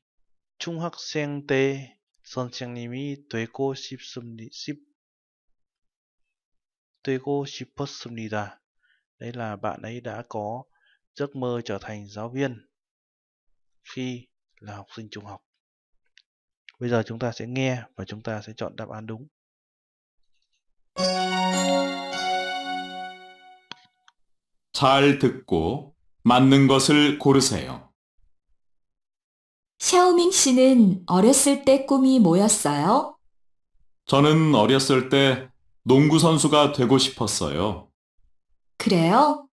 중학생 때 선생님이 되고 싶습니다. 되고 싶었습니다. Đấy là bạn ấy đã có giấc mơ trở thành giáo viên khi là học sinh trung học. Bây giờ chúng ta sẽ nghe và chúng ta sẽ chọn đáp án đúng. 잘 듣고 맞는 것을 고르세요. 샤오밍 씨는 어렸을 때 꿈이 뭐였어요? 저는 어렸을 때 농구 선수가 되고 싶었어요. 그래요?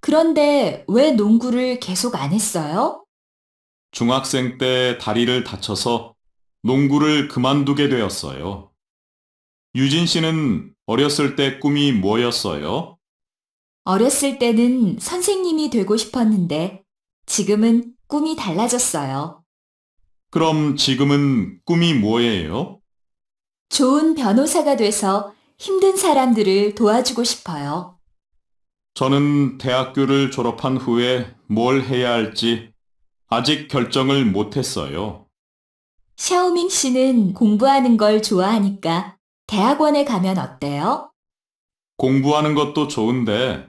그런데 왜 농구를 계속 안 했어요? 중학생 때 다리를 다쳐서 농구를 그만두게 되었어요. 유진 씨는 어렸을 때 꿈이 뭐였어요? 어렸을 때는 선생님이 되고 싶었는데 지금은 꿈이 달라졌어요. 그럼 지금은 꿈이 뭐예요? 좋은 변호사가 돼서 힘든 사람들을 도와주고 싶어요. 저는 대학교를 졸업한 후에 뭘 해야 할지 아직 결정을 못했어요. 샤오밍 씨는 공부하는 걸 좋아하니까 대학원에 가면 어때요? 공부하는 것도 좋은데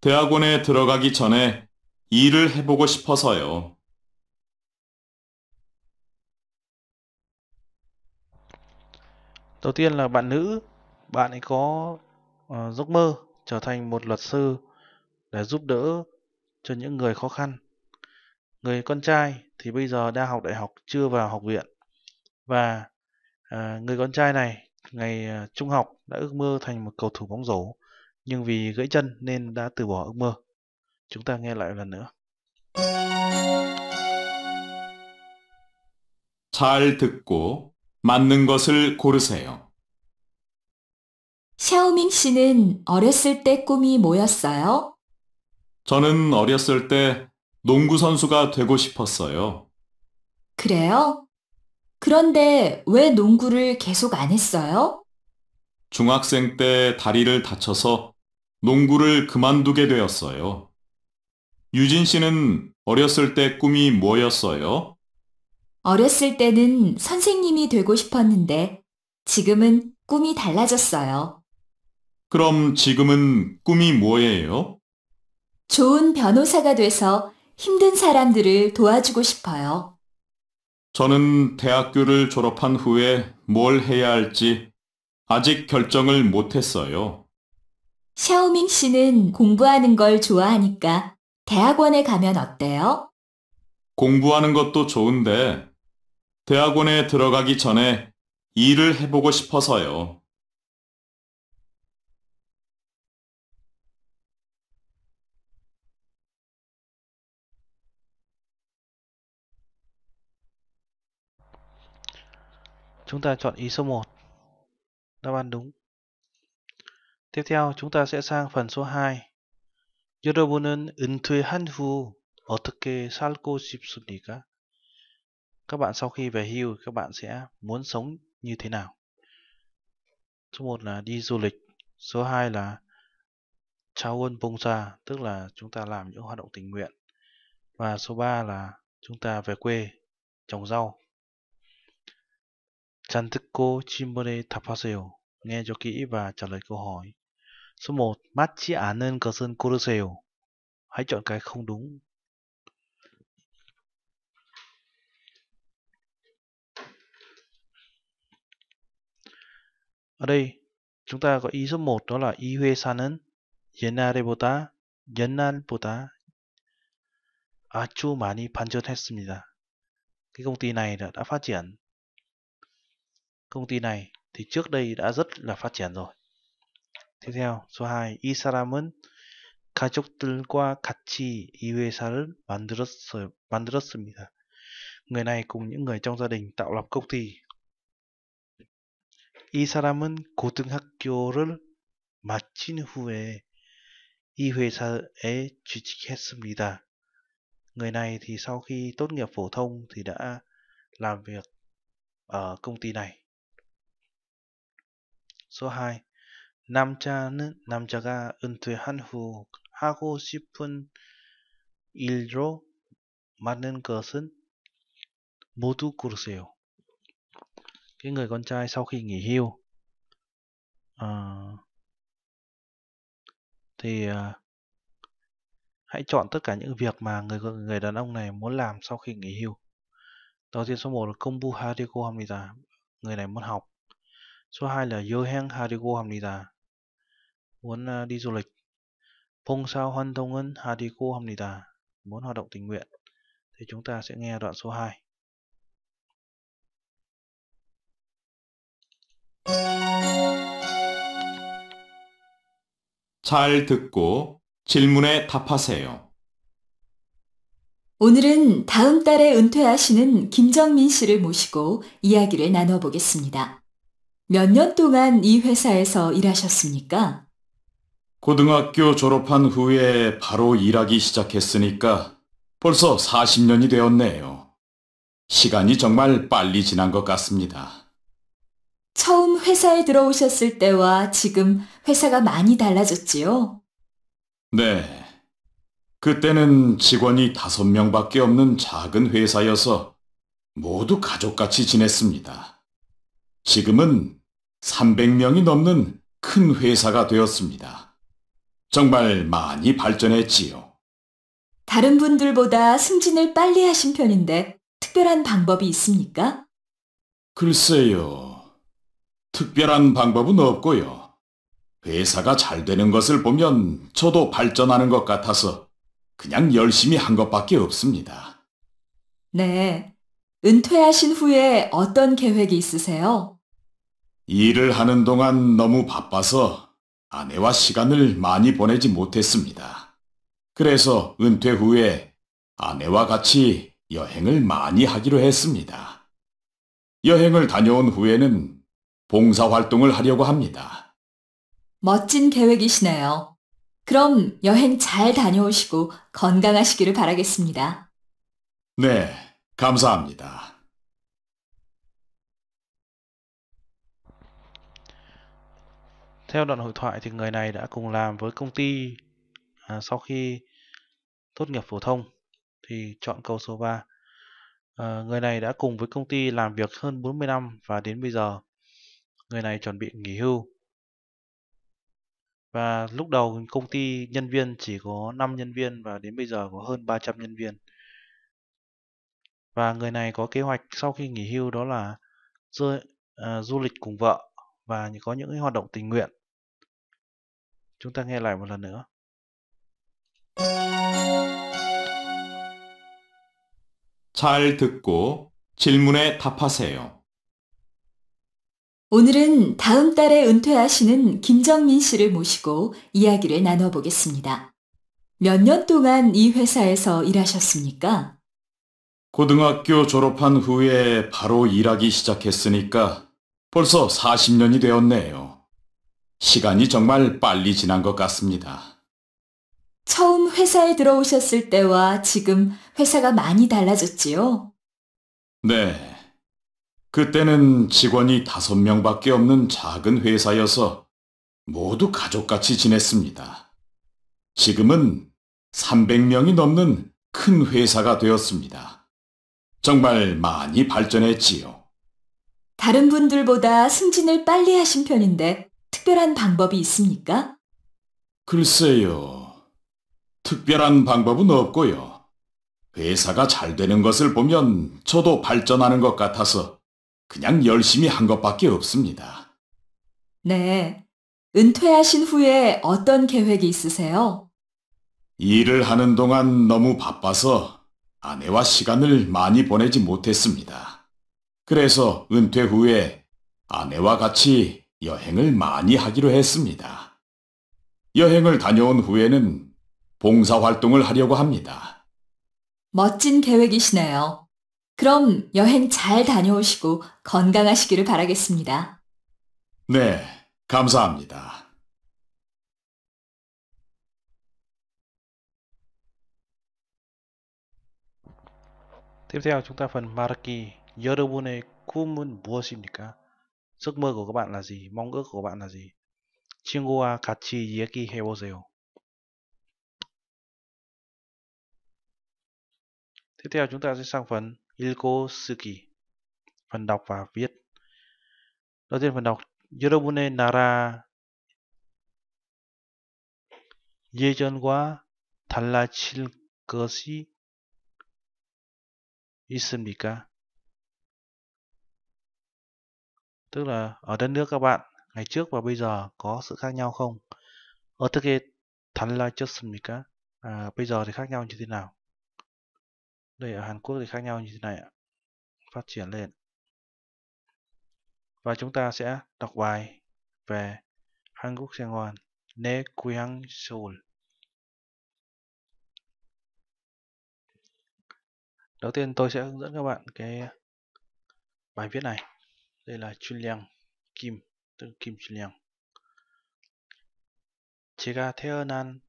대학원에 들어가기 전에 일을 해보고 싶어서요. Đầu tiên là bạn nữ, bạn ấy có uh, giấc mơ trở thành một luật sư để giúp đỡ cho những người khó khăn. Người con trai thì bây giờ đang học đại học chưa vào học viện và uh, người con trai này ngày uh, trung học đã ước mơ thành một cầu thủ bóng rổ nhưng vì gãy chân nên đã từ bỏ ước mơ. Chúng ta nghe lại lần nữa. 잘 듣고 맞는 것을 고르세요. 샤오밍 씨는 어렸을 때 꿈이 뭐였어요? 저는 어렸을 때 농구 선수가 되고 싶었어요. 그래요? 그런데 왜 농구를 계속 안 했어요? 중학생 때 다리를 다쳐서 농구를 그만두게 되었어요. 유진 씨는 어렸을 때 꿈이 뭐였어요? 어렸을 때는 선생님이 되고 싶었는데 지금은 꿈이 달라졌어요. 그럼 지금은 꿈이 뭐예요? 좋은 변호사가 돼서 힘든 사람들을 도와주고 싶어요. 저는 대학교를 졸업한 후에 뭘 해야 할지 아직 결정을 못했어요. 샤오밍 씨는 공부하는 걸 좋아하니까 대학원에 가면 어때요? 공부하는 것도 좋은데 대학원에 들어가기 전에 일을 해보고 싶어서요. Chúng ta chọn ý số 1. Đáp án đúng. Tiếp theo, chúng ta sẽ sang phần số 2. 여러분은 은퇴한 후 어떻게 살고 싶습니까? các bạn sau khi về hưu các bạn sẽ muốn sống như thế nào số 1 là đi du lịch số 2 là trao ơn bông xa tức là chúng ta làm những hoạt động tình nguyện và số 3 là chúng ta về quê trồng rau chăn thức cô chimbone tapaseo nghe cho kỹ và trả lời câu hỏi số 1 mắt chỉ án ơn cờ sơn cô hãy chọn cái không đúng Ở đây, chúng ta có ý số 1 đó là y huê sanen, 옛날에보다, 옛날보다 아주 많이 반전했습니다. Cái công ty này đã, đã phát triển. Công ty này thì trước đây đã rất là phát triển rồi. Tiếp theo, số 2, 이 사람은 가족들과 같이 이 회사를 만들었어요, 만들었습니다. Người này cùng những người trong gia đình tạo lập công ty 이 사람은 고등학교를 마친 후에 이 회사에 취직했습니다. Người này thì sau khi tốt nghiệp phổ thông thì đã làm việc ở công ty này. Số 2. 남자는 남자가 은퇴한 후 하고 싶은 일로 맞는 것은 모두 고르세요. cái người con trai sau khi nghỉ hưu à, thì à, hãy chọn tất cả những việc mà người người đàn ông này muốn làm sau khi nghỉ hưu đầu tiên số 1 là công Kombu Harigo Hamnita người này muốn học số 2 là Yoheng Harigo Hamnita muốn à, đi du lịch Phong sao Hoan Thông Ân Harigo Hamnita muốn hoạt động tình nguyện thì chúng ta sẽ nghe đoạn số 2잘 듣고 질문에 답하세요. 오늘은 다음 달에 은퇴하시는 김정민 씨를 모시고 이야기를 나눠보겠습니다. 몇 년 동안 이 회사에서 일하셨습니까? 고등학교 졸업한 후에 바로 일하기 시작했으니까 벌써 40년이 되었네요. 시간이 정말 빨리 지난 것 같습니다. 처음 회사에 들어오셨을 때와 지금 회사가 많이 달라졌지요? 네. 그때는 직원이 다섯 명밖에 없는 작은 회사여서 모두 가족같이 지냈습니다. 지금은 300명이 넘는 큰 회사가 되었습니다. 정말 많이 발전했지요. 다른 분들보다 승진을 빨리 하신 편인데 특별한 방법이 있습니까? 글쎄요. 특별한 방법은 없고요. 회사가 잘 되는 것을 보면 저도 발전하는 것 같아서 그냥 열심히 한 것밖에 없습니다. 네. 은퇴하신 후에 어떤 계획이 있으세요? 일을 하는 동안 너무 바빠서 아내와 시간을 많이 보내지 못했습니다. 그래서 은퇴 후에 아내와 같이 여행을 많이 하기로 했습니다. 여행을 다녀온 후에는 봉사 활동을 하려고 합니다. 멋진 계획이시네요. 그럼 여행 잘 다녀오시고 건강하시기를 바라겠습니다. 네, 감사합니다. Theo đoạn hội thoại thì người này đã cùng làm với công ty à, sau khi tốt nghiệp phổ thông thì chọn câu số 3. À, ờ, người này đã cùng với công ty làm việc hơn 40 năm và đến bây giờ người này chuẩn bị nghỉ hưu. Và lúc đầu công ty nhân viên chỉ có 5 nhân viên và đến bây giờ có hơn 300 nhân viên. Và người này có kế hoạch sau khi nghỉ hưu đó là du, à, du lịch cùng vợ và có những hoạt động tình nguyện. Chúng ta nghe lại một lần nữa. 잘 듣고 질문에 답하세요. 오늘은 다음 달에 은퇴하시는 김정민 씨를 모시고 이야기를 나눠보겠습니다. 몇 년 동안 이 회사에서 일하셨습니까? 고등학교 졸업한 후에 바로 일하기 시작했으니까 벌써 40년이 되었네요. 시간이 정말 빨리 지난 것 같습니다. 처음 회사에 들어오셨을 때와 지금 회사가 많이 달라졌지요? 네. 그때는 직원이 다섯 명밖에 없는 작은 회사여서 모두 가족같이 지냈습니다. 지금은 300명이 넘는 큰 회사가 되었습니다. 정말 많이 발전했지요. 다른 분들보다 승진을 빨리 하신 편인데 특별한 방법이 있습니까? 글쎄요. 특별한 방법은 없고요. 회사가 잘 되는 것을 보면 저도 발전하는 것 같아서 그냥 열심히 한 것밖에 없습니다. 네. 은퇴하신 후에 어떤 계획이 있으세요? 일을 하는 동안 너무 바빠서 아내와 시간을 많이 보내지 못했습니다. 그래서 은퇴 후에 아내와 같이 여행을 많이 하기로 했습니다. 여행을 다녀온 후에는 봉사활동을 하려고 합니다. 멋진 계획이시네요. 그럼 여행 잘 다녀오시고 건강하시기를 바라겠습니다. 네, 감사합니다. Tiếp theo chúng ta phần Maraki. 여러분의 꿈은 무엇입니까? giấc mơ của các bạn là gì? Mong ước của bạn là gì? 친구와 같이 이야기해 보세요. Tiếp theo chúng ta sẽ sang phần Ilko Suki phần đọc và viết đầu tiên phần đọc Yorobune Nara 예전과 달라질 것이 있습니까? Tức là ở đất nước các bạn ngày trước và bây giờ có sự khác nhau không? Ở thực hiện thần là chất à, bây giờ thì khác nhau như thế nào? đây ở Hàn Quốc thì khác nhau như thế này ạ phát triển lên và chúng ta sẽ đọc bài về Hàn Hanguk Sengwon Ne Kuyang Seoul đầu tiên tôi sẽ hướng dẫn các bạn cái bài viết này đây là Julian Kim tức Kim Julian 제가 태어난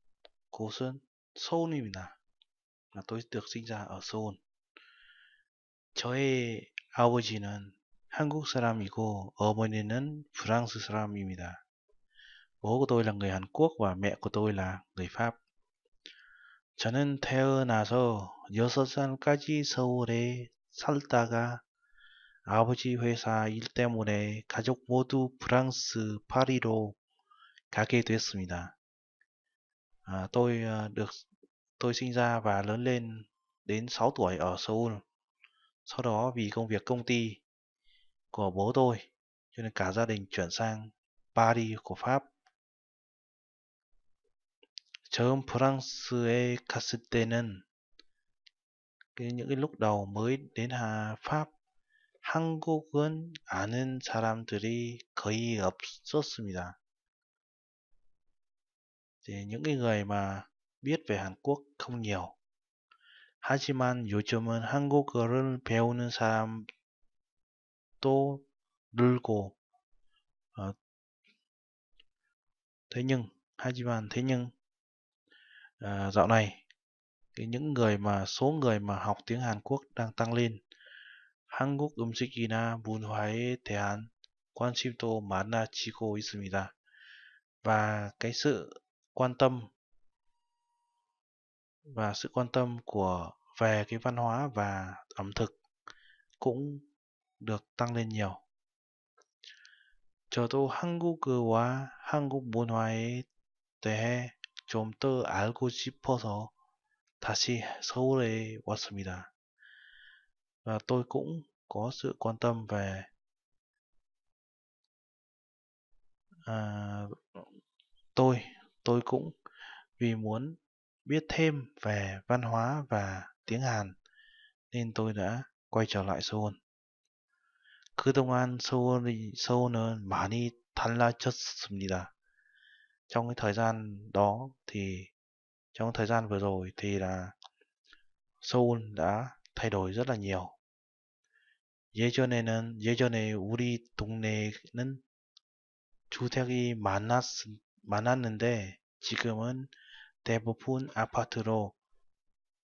곳은 서울입니다. là tôi được sinh ra ở Seoul. 저의 아버지는 한국 사람이고 어머니는 프랑스 사람입니다. bố của tôi là người Hàn Quốc và mẹ của tôi là người Pháp. 저는 태어나서 6살까지 서울에 살다가 아버지 회사 일 때문에 가족 모두 프랑스 파리로 가게 됐습니다. 아, tôi được Tôi sinh ra và lớn lên đến 6 tuổi ở Seoul. Sau đó vì công việc công ty của bố tôi, cho nên cả gia đình chuyển sang Paris của Pháp. 처음 프랑스에 갔을 때는 cái, những cái lúc đầu mới đến Hà Pháp 한국은 아는 사람들이 거의 없었습니다. thì những cái người mà biết về Hàn Quốc không nhiều. 하지만 요즘은 한국어를 배우는 사람도 늘고 어, thế nhưng 하지만 thế nhưng à, dạo này thì những người mà số người mà học tiếng Hàn Quốc đang tăng lên 한국 음식이나 문화에 대한 관심도 많아지고 있습니다. Và cái sự quan tâm và sự quan tâm của về cái văn hóa và ẩm thực cũng được tăng lên nhiều. 저도 한국어와 한국 문화에 대해 좀 알고 싶어서 다시 서울에 왔습니다. Và tôi cũng có sự quan tâm về à, tôi tôi cũng vì muốn biết thêm về văn hóa và tiếng Hàn, nên tôi đã quay trở lại Seoul. 그동안 서울이, 서울은 많이 달라졌습니다. Trong cái thời gian đó thì trong thời gian vừa rồi thì là Seoul đã thay đổi rất là nhiều. 예전에는 예전에 우리 동네는 주택이 많았, 많았는데 지금은 대부분 아파트로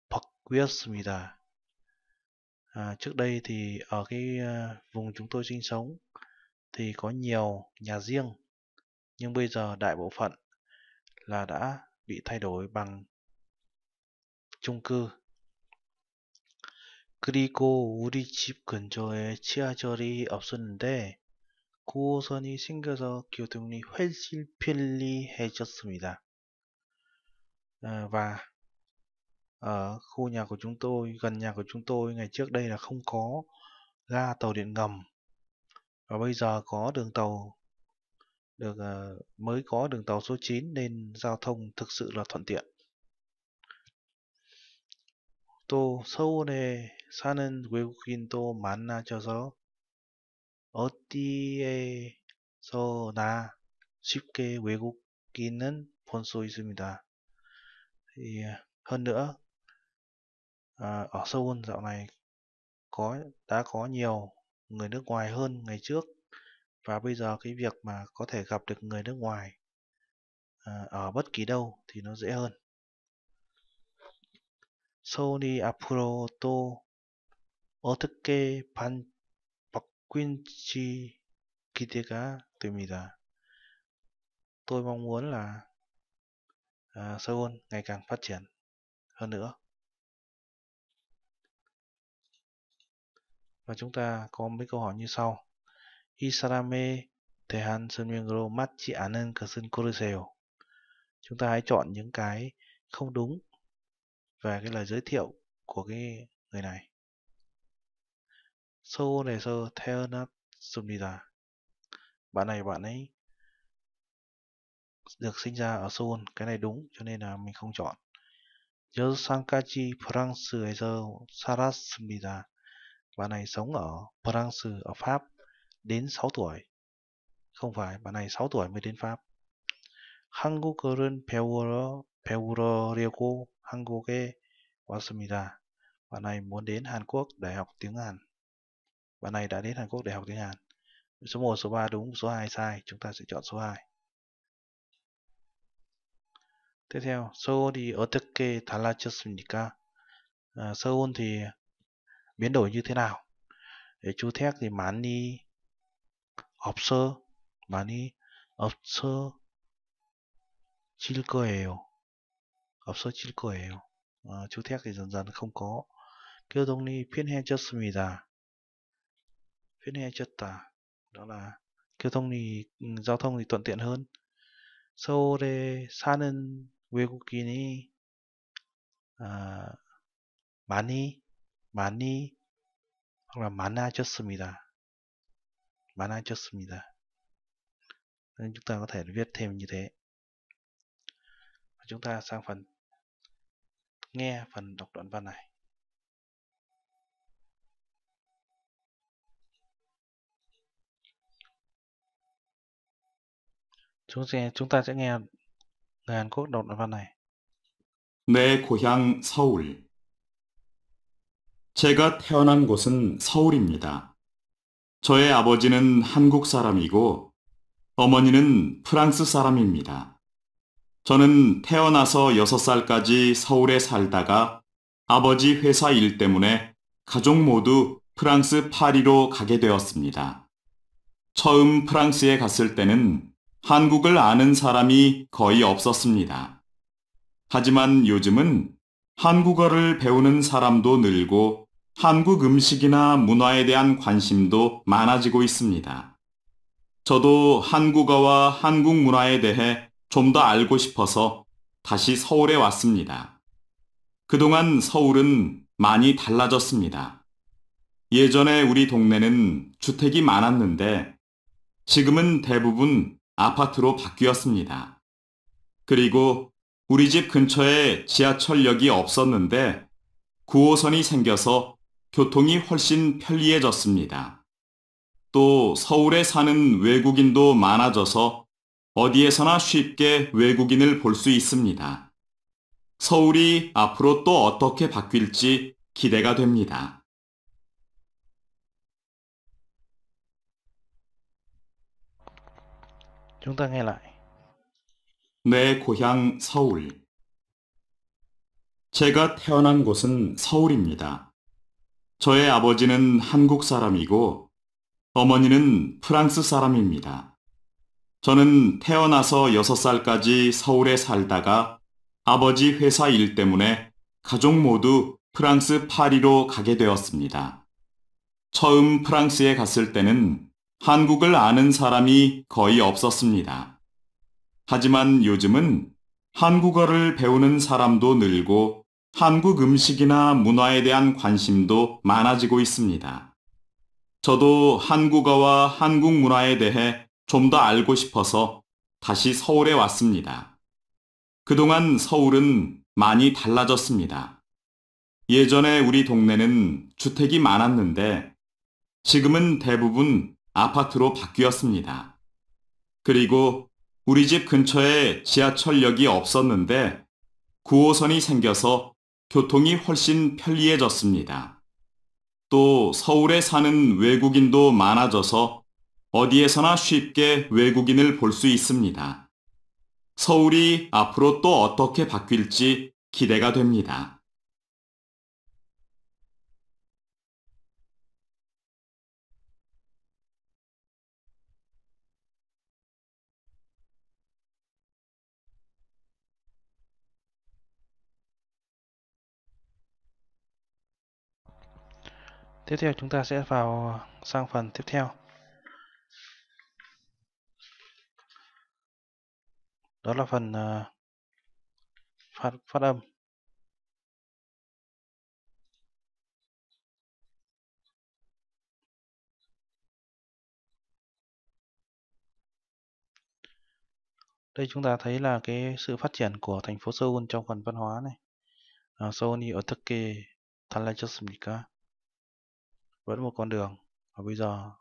바뀌었습니다. À, trước đây thì ở cái vùng chúng tôi sinh sống thì có nhiều nhà riêng nhưng bây giờ đại bộ phận là đã bị thay đổi bằng chung cư. 그리고 우리 집 근처에 지하철이 없었는데 구호선이 생겨서 교통이 훨씬 편리해졌습니다. Ờ, và ở khu nhà của chúng tôi gần nhà của chúng tôi ngày trước đây là không có ga tàu điện ngầm và bây giờ có đường tàu được ờ, mới có đường tàu số 9 nên giao thông thực sự là thuận tiện. 또 서울에 사는 외국인도 만나셔서 어디에서나 쉽게 외국인은 볼수 있습니다 thì à, hơn nữa à, ở Seoul dạo này có đã có nhiều người nước ngoài hơn ngày trước và bây giờ cái việc mà có thể gặp được người nước ngoài à, ở bất kỳ đâu thì nó dễ hơn. Sony 앞으로 또 어떻게 반, 바뀐지 기대가 됩니다. Tôi mong muốn là uh, Seoul ngày càng phát triển hơn nữa. Và chúng ta có mấy câu hỏi như sau. 이 사람에 대한 설명으로 맞지 않은 것은 고르세요. Chúng ta hãy chọn những cái không đúng về cái lời giới thiệu của cái người này. này Theonat 태어났습니다. Bạn này bạn ấy được sinh ra ở Seoul cái này đúng cho nên là mình không chọn Yosankachi 프랑스에서 살았습니다. Bạn này sống ở France ở Pháp đến 6 tuổi. Không phải, bạn này 6 tuổi mới đến Pháp. 한국어를 배우러 배우려고 한국에 왔습니다. Bạn này muốn đến Hàn Quốc để học tiếng Hàn. Bạn này đã đến Hàn Quốc để học tiếng Hàn. Số 1, số 3 đúng, số 2 sai. Chúng ta sẽ chọn số 2 tiếp theo 서울이 어떻게 달라졌습니까? 아, 서울 thì biến đổi như thế nào? để chú thép thì 많이 없어 많이 없어질 거예요. 없어질 거예요. 아, chú thét thì dần dần không có. 교동이 편해졌습니다. 편해졌다. Đó là 교통이 ừ, giao thông thì thuận tiện hơn. 서울에 사는 외국인이 어, 많이 많이 혹은 많아졌습니다. 많아졌습니다. Nên chúng ta có thể viết thêm như thế. Và chúng ta sang phần nghe phần đọc đoạn văn này. Chúng sẽ chúng ta sẽ nghe Người Hàn 내 고향 서울. 제가 태어난 곳은 서울입니다. 저의 아버지는 한국 사람이고 어머니는 프랑스 사람입니다. 저는 태어나서 6살까지 서울에 살다가 아버지 회사 일 때문에 가족 모두 프랑스 파리로 가게 되었습니다. 처음 프랑스에 갔을 때는 한국을 아는 사람이 거의 없었습니다. 하지만 요즘은 한국어를 배우는 사람도 늘고 한국 음식이나 문화에 대한 관심도 많아지고 있습니다. 저도 한국어와 한국 문화에 대해 좀 더 알고 싶어서 다시 서울에 왔습니다. 그동안 서울은 많이 달라졌습니다. 예전에 우리 동네는 주택이 많았는데 지금은 대부분 아파트로 바뀌었습니다. 그리고 우리 집 근처에 지하철역이 없었는데 9호선이 생겨서 교통이 훨씬 편리해졌습니다. 또 서울에 사는 외국인도 많아져서 어디에서나 쉽게 외국인을 볼 수 있습니다. 서울이 앞으로 또 어떻게 바뀔지 기대가 됩니다. Chúng ta nghe lại. 내 고향 서울. 제가 태어난 곳은 서울입니다. 저의 아버지는 한국 사람이고 어머니는 프랑스 사람입니다. 저는 태어나서 6살까지 서울에 살다가 아버지 회사 일 때문에 가족 모두 프랑스 파리로 가게 되었습니다. 처음 프랑스에 갔을 때는 한국을 아는 사람이 거의 없었습니다. 하지만 요즘은 한국어를 배우는 사람도 늘고 한국 음식이나 문화에 대한 관심도 많아지고 있습니다. 저도 한국어와 한국 문화에 대해 좀 더 알고 싶어서 다시 서울에 왔습니다. 그동안 서울은 많이 달라졌습니다. 예전에 우리 동네는 주택이 많았는데 지금은 대부분 아파트로 바뀌었습니다. 그리고 우리 집 근처에 지하철역이 없었는데 9호선이 생겨서 교통이 훨씬 편리해졌습니다. 또 서울에 사는 외국인도 많아져서 어디에서나 쉽게 외국인을 볼 수 있습니다. 서울이 앞으로 또 어떻게 바뀔지 기대가 됩니다. Tiếp theo chúng ta sẽ vào sang phần tiếp theo. Đó là phần ờ, phát, phát âm. Đây chúng ta thấy là cái sự phát triển của thành phố Seoul trong phần văn hóa này. Uh, Seoul이 어떻게 달라졌습니까? vẫn một con đường và bây giờ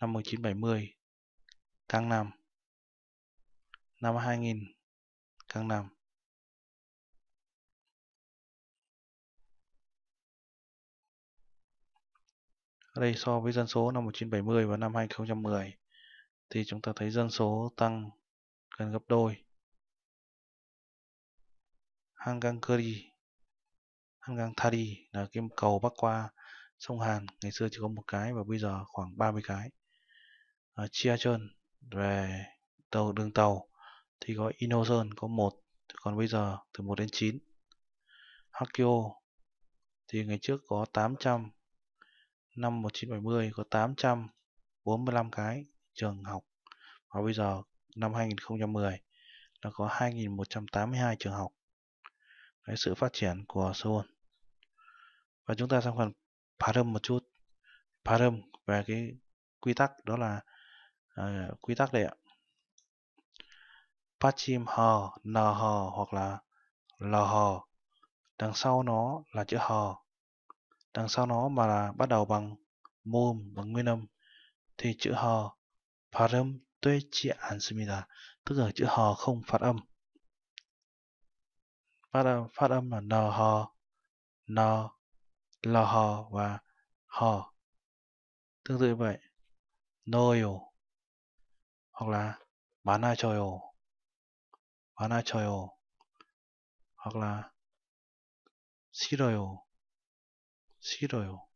năm 1970 tháng 5 năm 2000 tháng 5 Ở đây so với dân số năm 1970 và năm 2010 thì chúng ta thấy dân số tăng gần gấp đôi. Hangang Kari, Hangang Thari là cái cầu bắc qua sông Hàn ngày xưa chỉ có một cái và bây giờ khoảng 30 cái à, Chia Trơn về tàu đường tàu thì có Inoson có một còn bây giờ từ 1 đến 9 Hakyo thì ngày trước có 800 năm 1970 có 845 cái trường học và bây giờ năm 2010 nó có 2.182 trường học cái sự phát triển của Seoul và chúng ta sang phần param một chút param về cái quy tắc đó là uh, quy tắc đấy ạ pachim hò n hò hoặc là l hò đằng sau nó là chữ hò đằng sau nó mà là bắt đầu bằng mồm bằng nguyên âm thì chữ hò 발음 an 않습니다. Tức là chữ hò không phát âm. Phát âm, phát âm là n hò, n lò hò và hò. Tương tự như vậy, noyo hoặc là ồ manachoyo, manachoyo hoặc là ồ shiroyo, ồ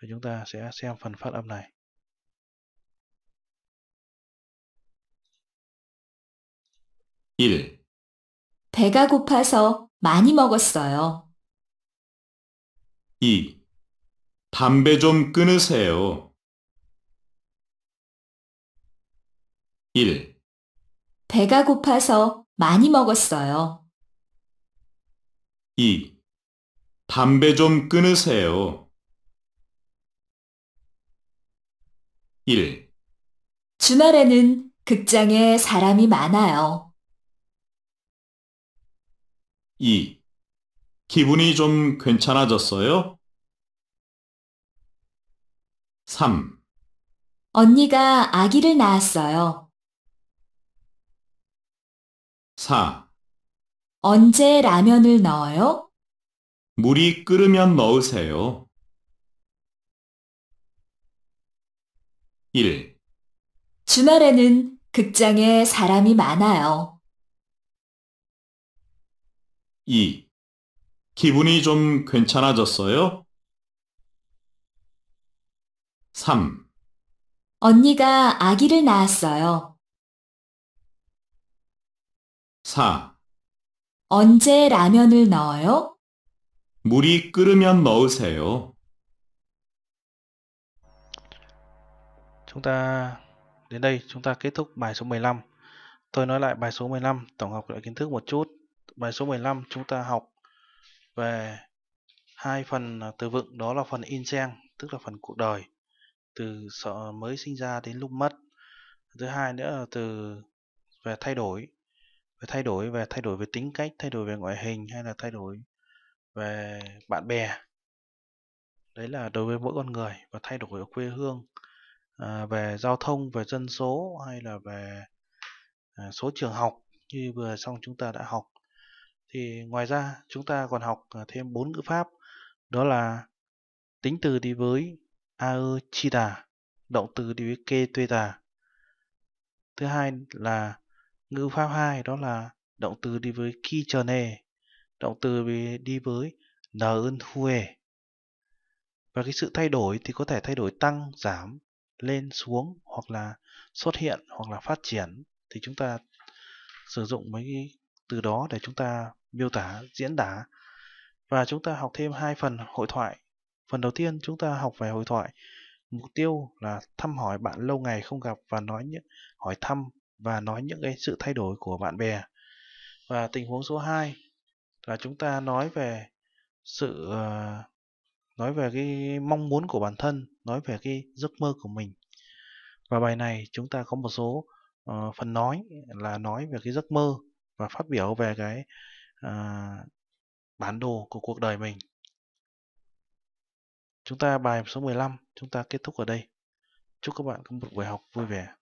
Thì chúng ta sẽ xem phần phát âm này. 일 배가 고파서 많이 먹었어요. 2. 담배 좀 끊으세요. 1. 배가 고파서 많이 먹었어요. 2. 담배 좀 끊으세요. 1. 주말에는 극장에 사람이 많아요. 2. 기분이 좀 괜찮아졌어요? 3. 언니가 아기를 낳았어요. 4. 언제 라면을 넣어요? 물이 끓으면 넣으세요. 1. 주말에는 극장에 사람이 많아요. 2. 기분이 좀 괜찮아졌어요? 3. 언니가 아기를 낳았어요. 4. 언제 라면을 넣어요? 물이 끓으면 넣으세요. c h n g ta đến đây chúng ta kết thúc bài số 15. Tôi nói lại bài số 15 tổng hợp lại kiến thức một chút. Bài số 15 chúng ta học về hai phần à, từ vựng đó là phần in sang tức là phần cuộc đời từ mới sinh ra đến lúc mất thứ hai nữa là từ về thay đổi về thay đổi về thay đổi về tính cách thay đổi về ngoại hình hay là thay đổi về bạn bè đấy là đối với mỗi con người và thay đổi ở quê hương à, về giao thông về dân số hay là về à, số trường học như vừa xong chúng ta đã học thì ngoài ra chúng ta còn học ờ, thêm bốn ngữ pháp đó là tính từ đi với aơ chi tà, động từ đi với kê tuê tà. Thứ hai là ngữ pháp hai đó là động từ đi với ki chờ nề, động từ đi với nờ ơn huê Và cái sự thay đổi thì có thể thay đổi tăng, giảm, lên, xuống hoặc là xuất hiện hoặc là phát triển thì chúng ta sử dụng mấy cái từ đó để chúng ta miêu tả, diễn tả. Và chúng ta học thêm hai phần hội thoại. Phần đầu tiên chúng ta học về hội thoại. Mục tiêu là thăm hỏi bạn lâu ngày không gặp và nói những hỏi thăm và nói những cái sự thay đổi của bạn bè. Và tình huống số 2 là chúng ta nói về sự ờ, nói về cái mong muốn của bản thân, nói về cái giấc mơ của mình. Và bài này chúng ta có một số uh, phần nói là nói về cái giấc mơ và phát biểu về cái à, bản đồ của cuộc đời mình. Chúng ta bài số 15, chúng ta kết thúc ở đây. Chúc các bạn có một buổi học vui vẻ.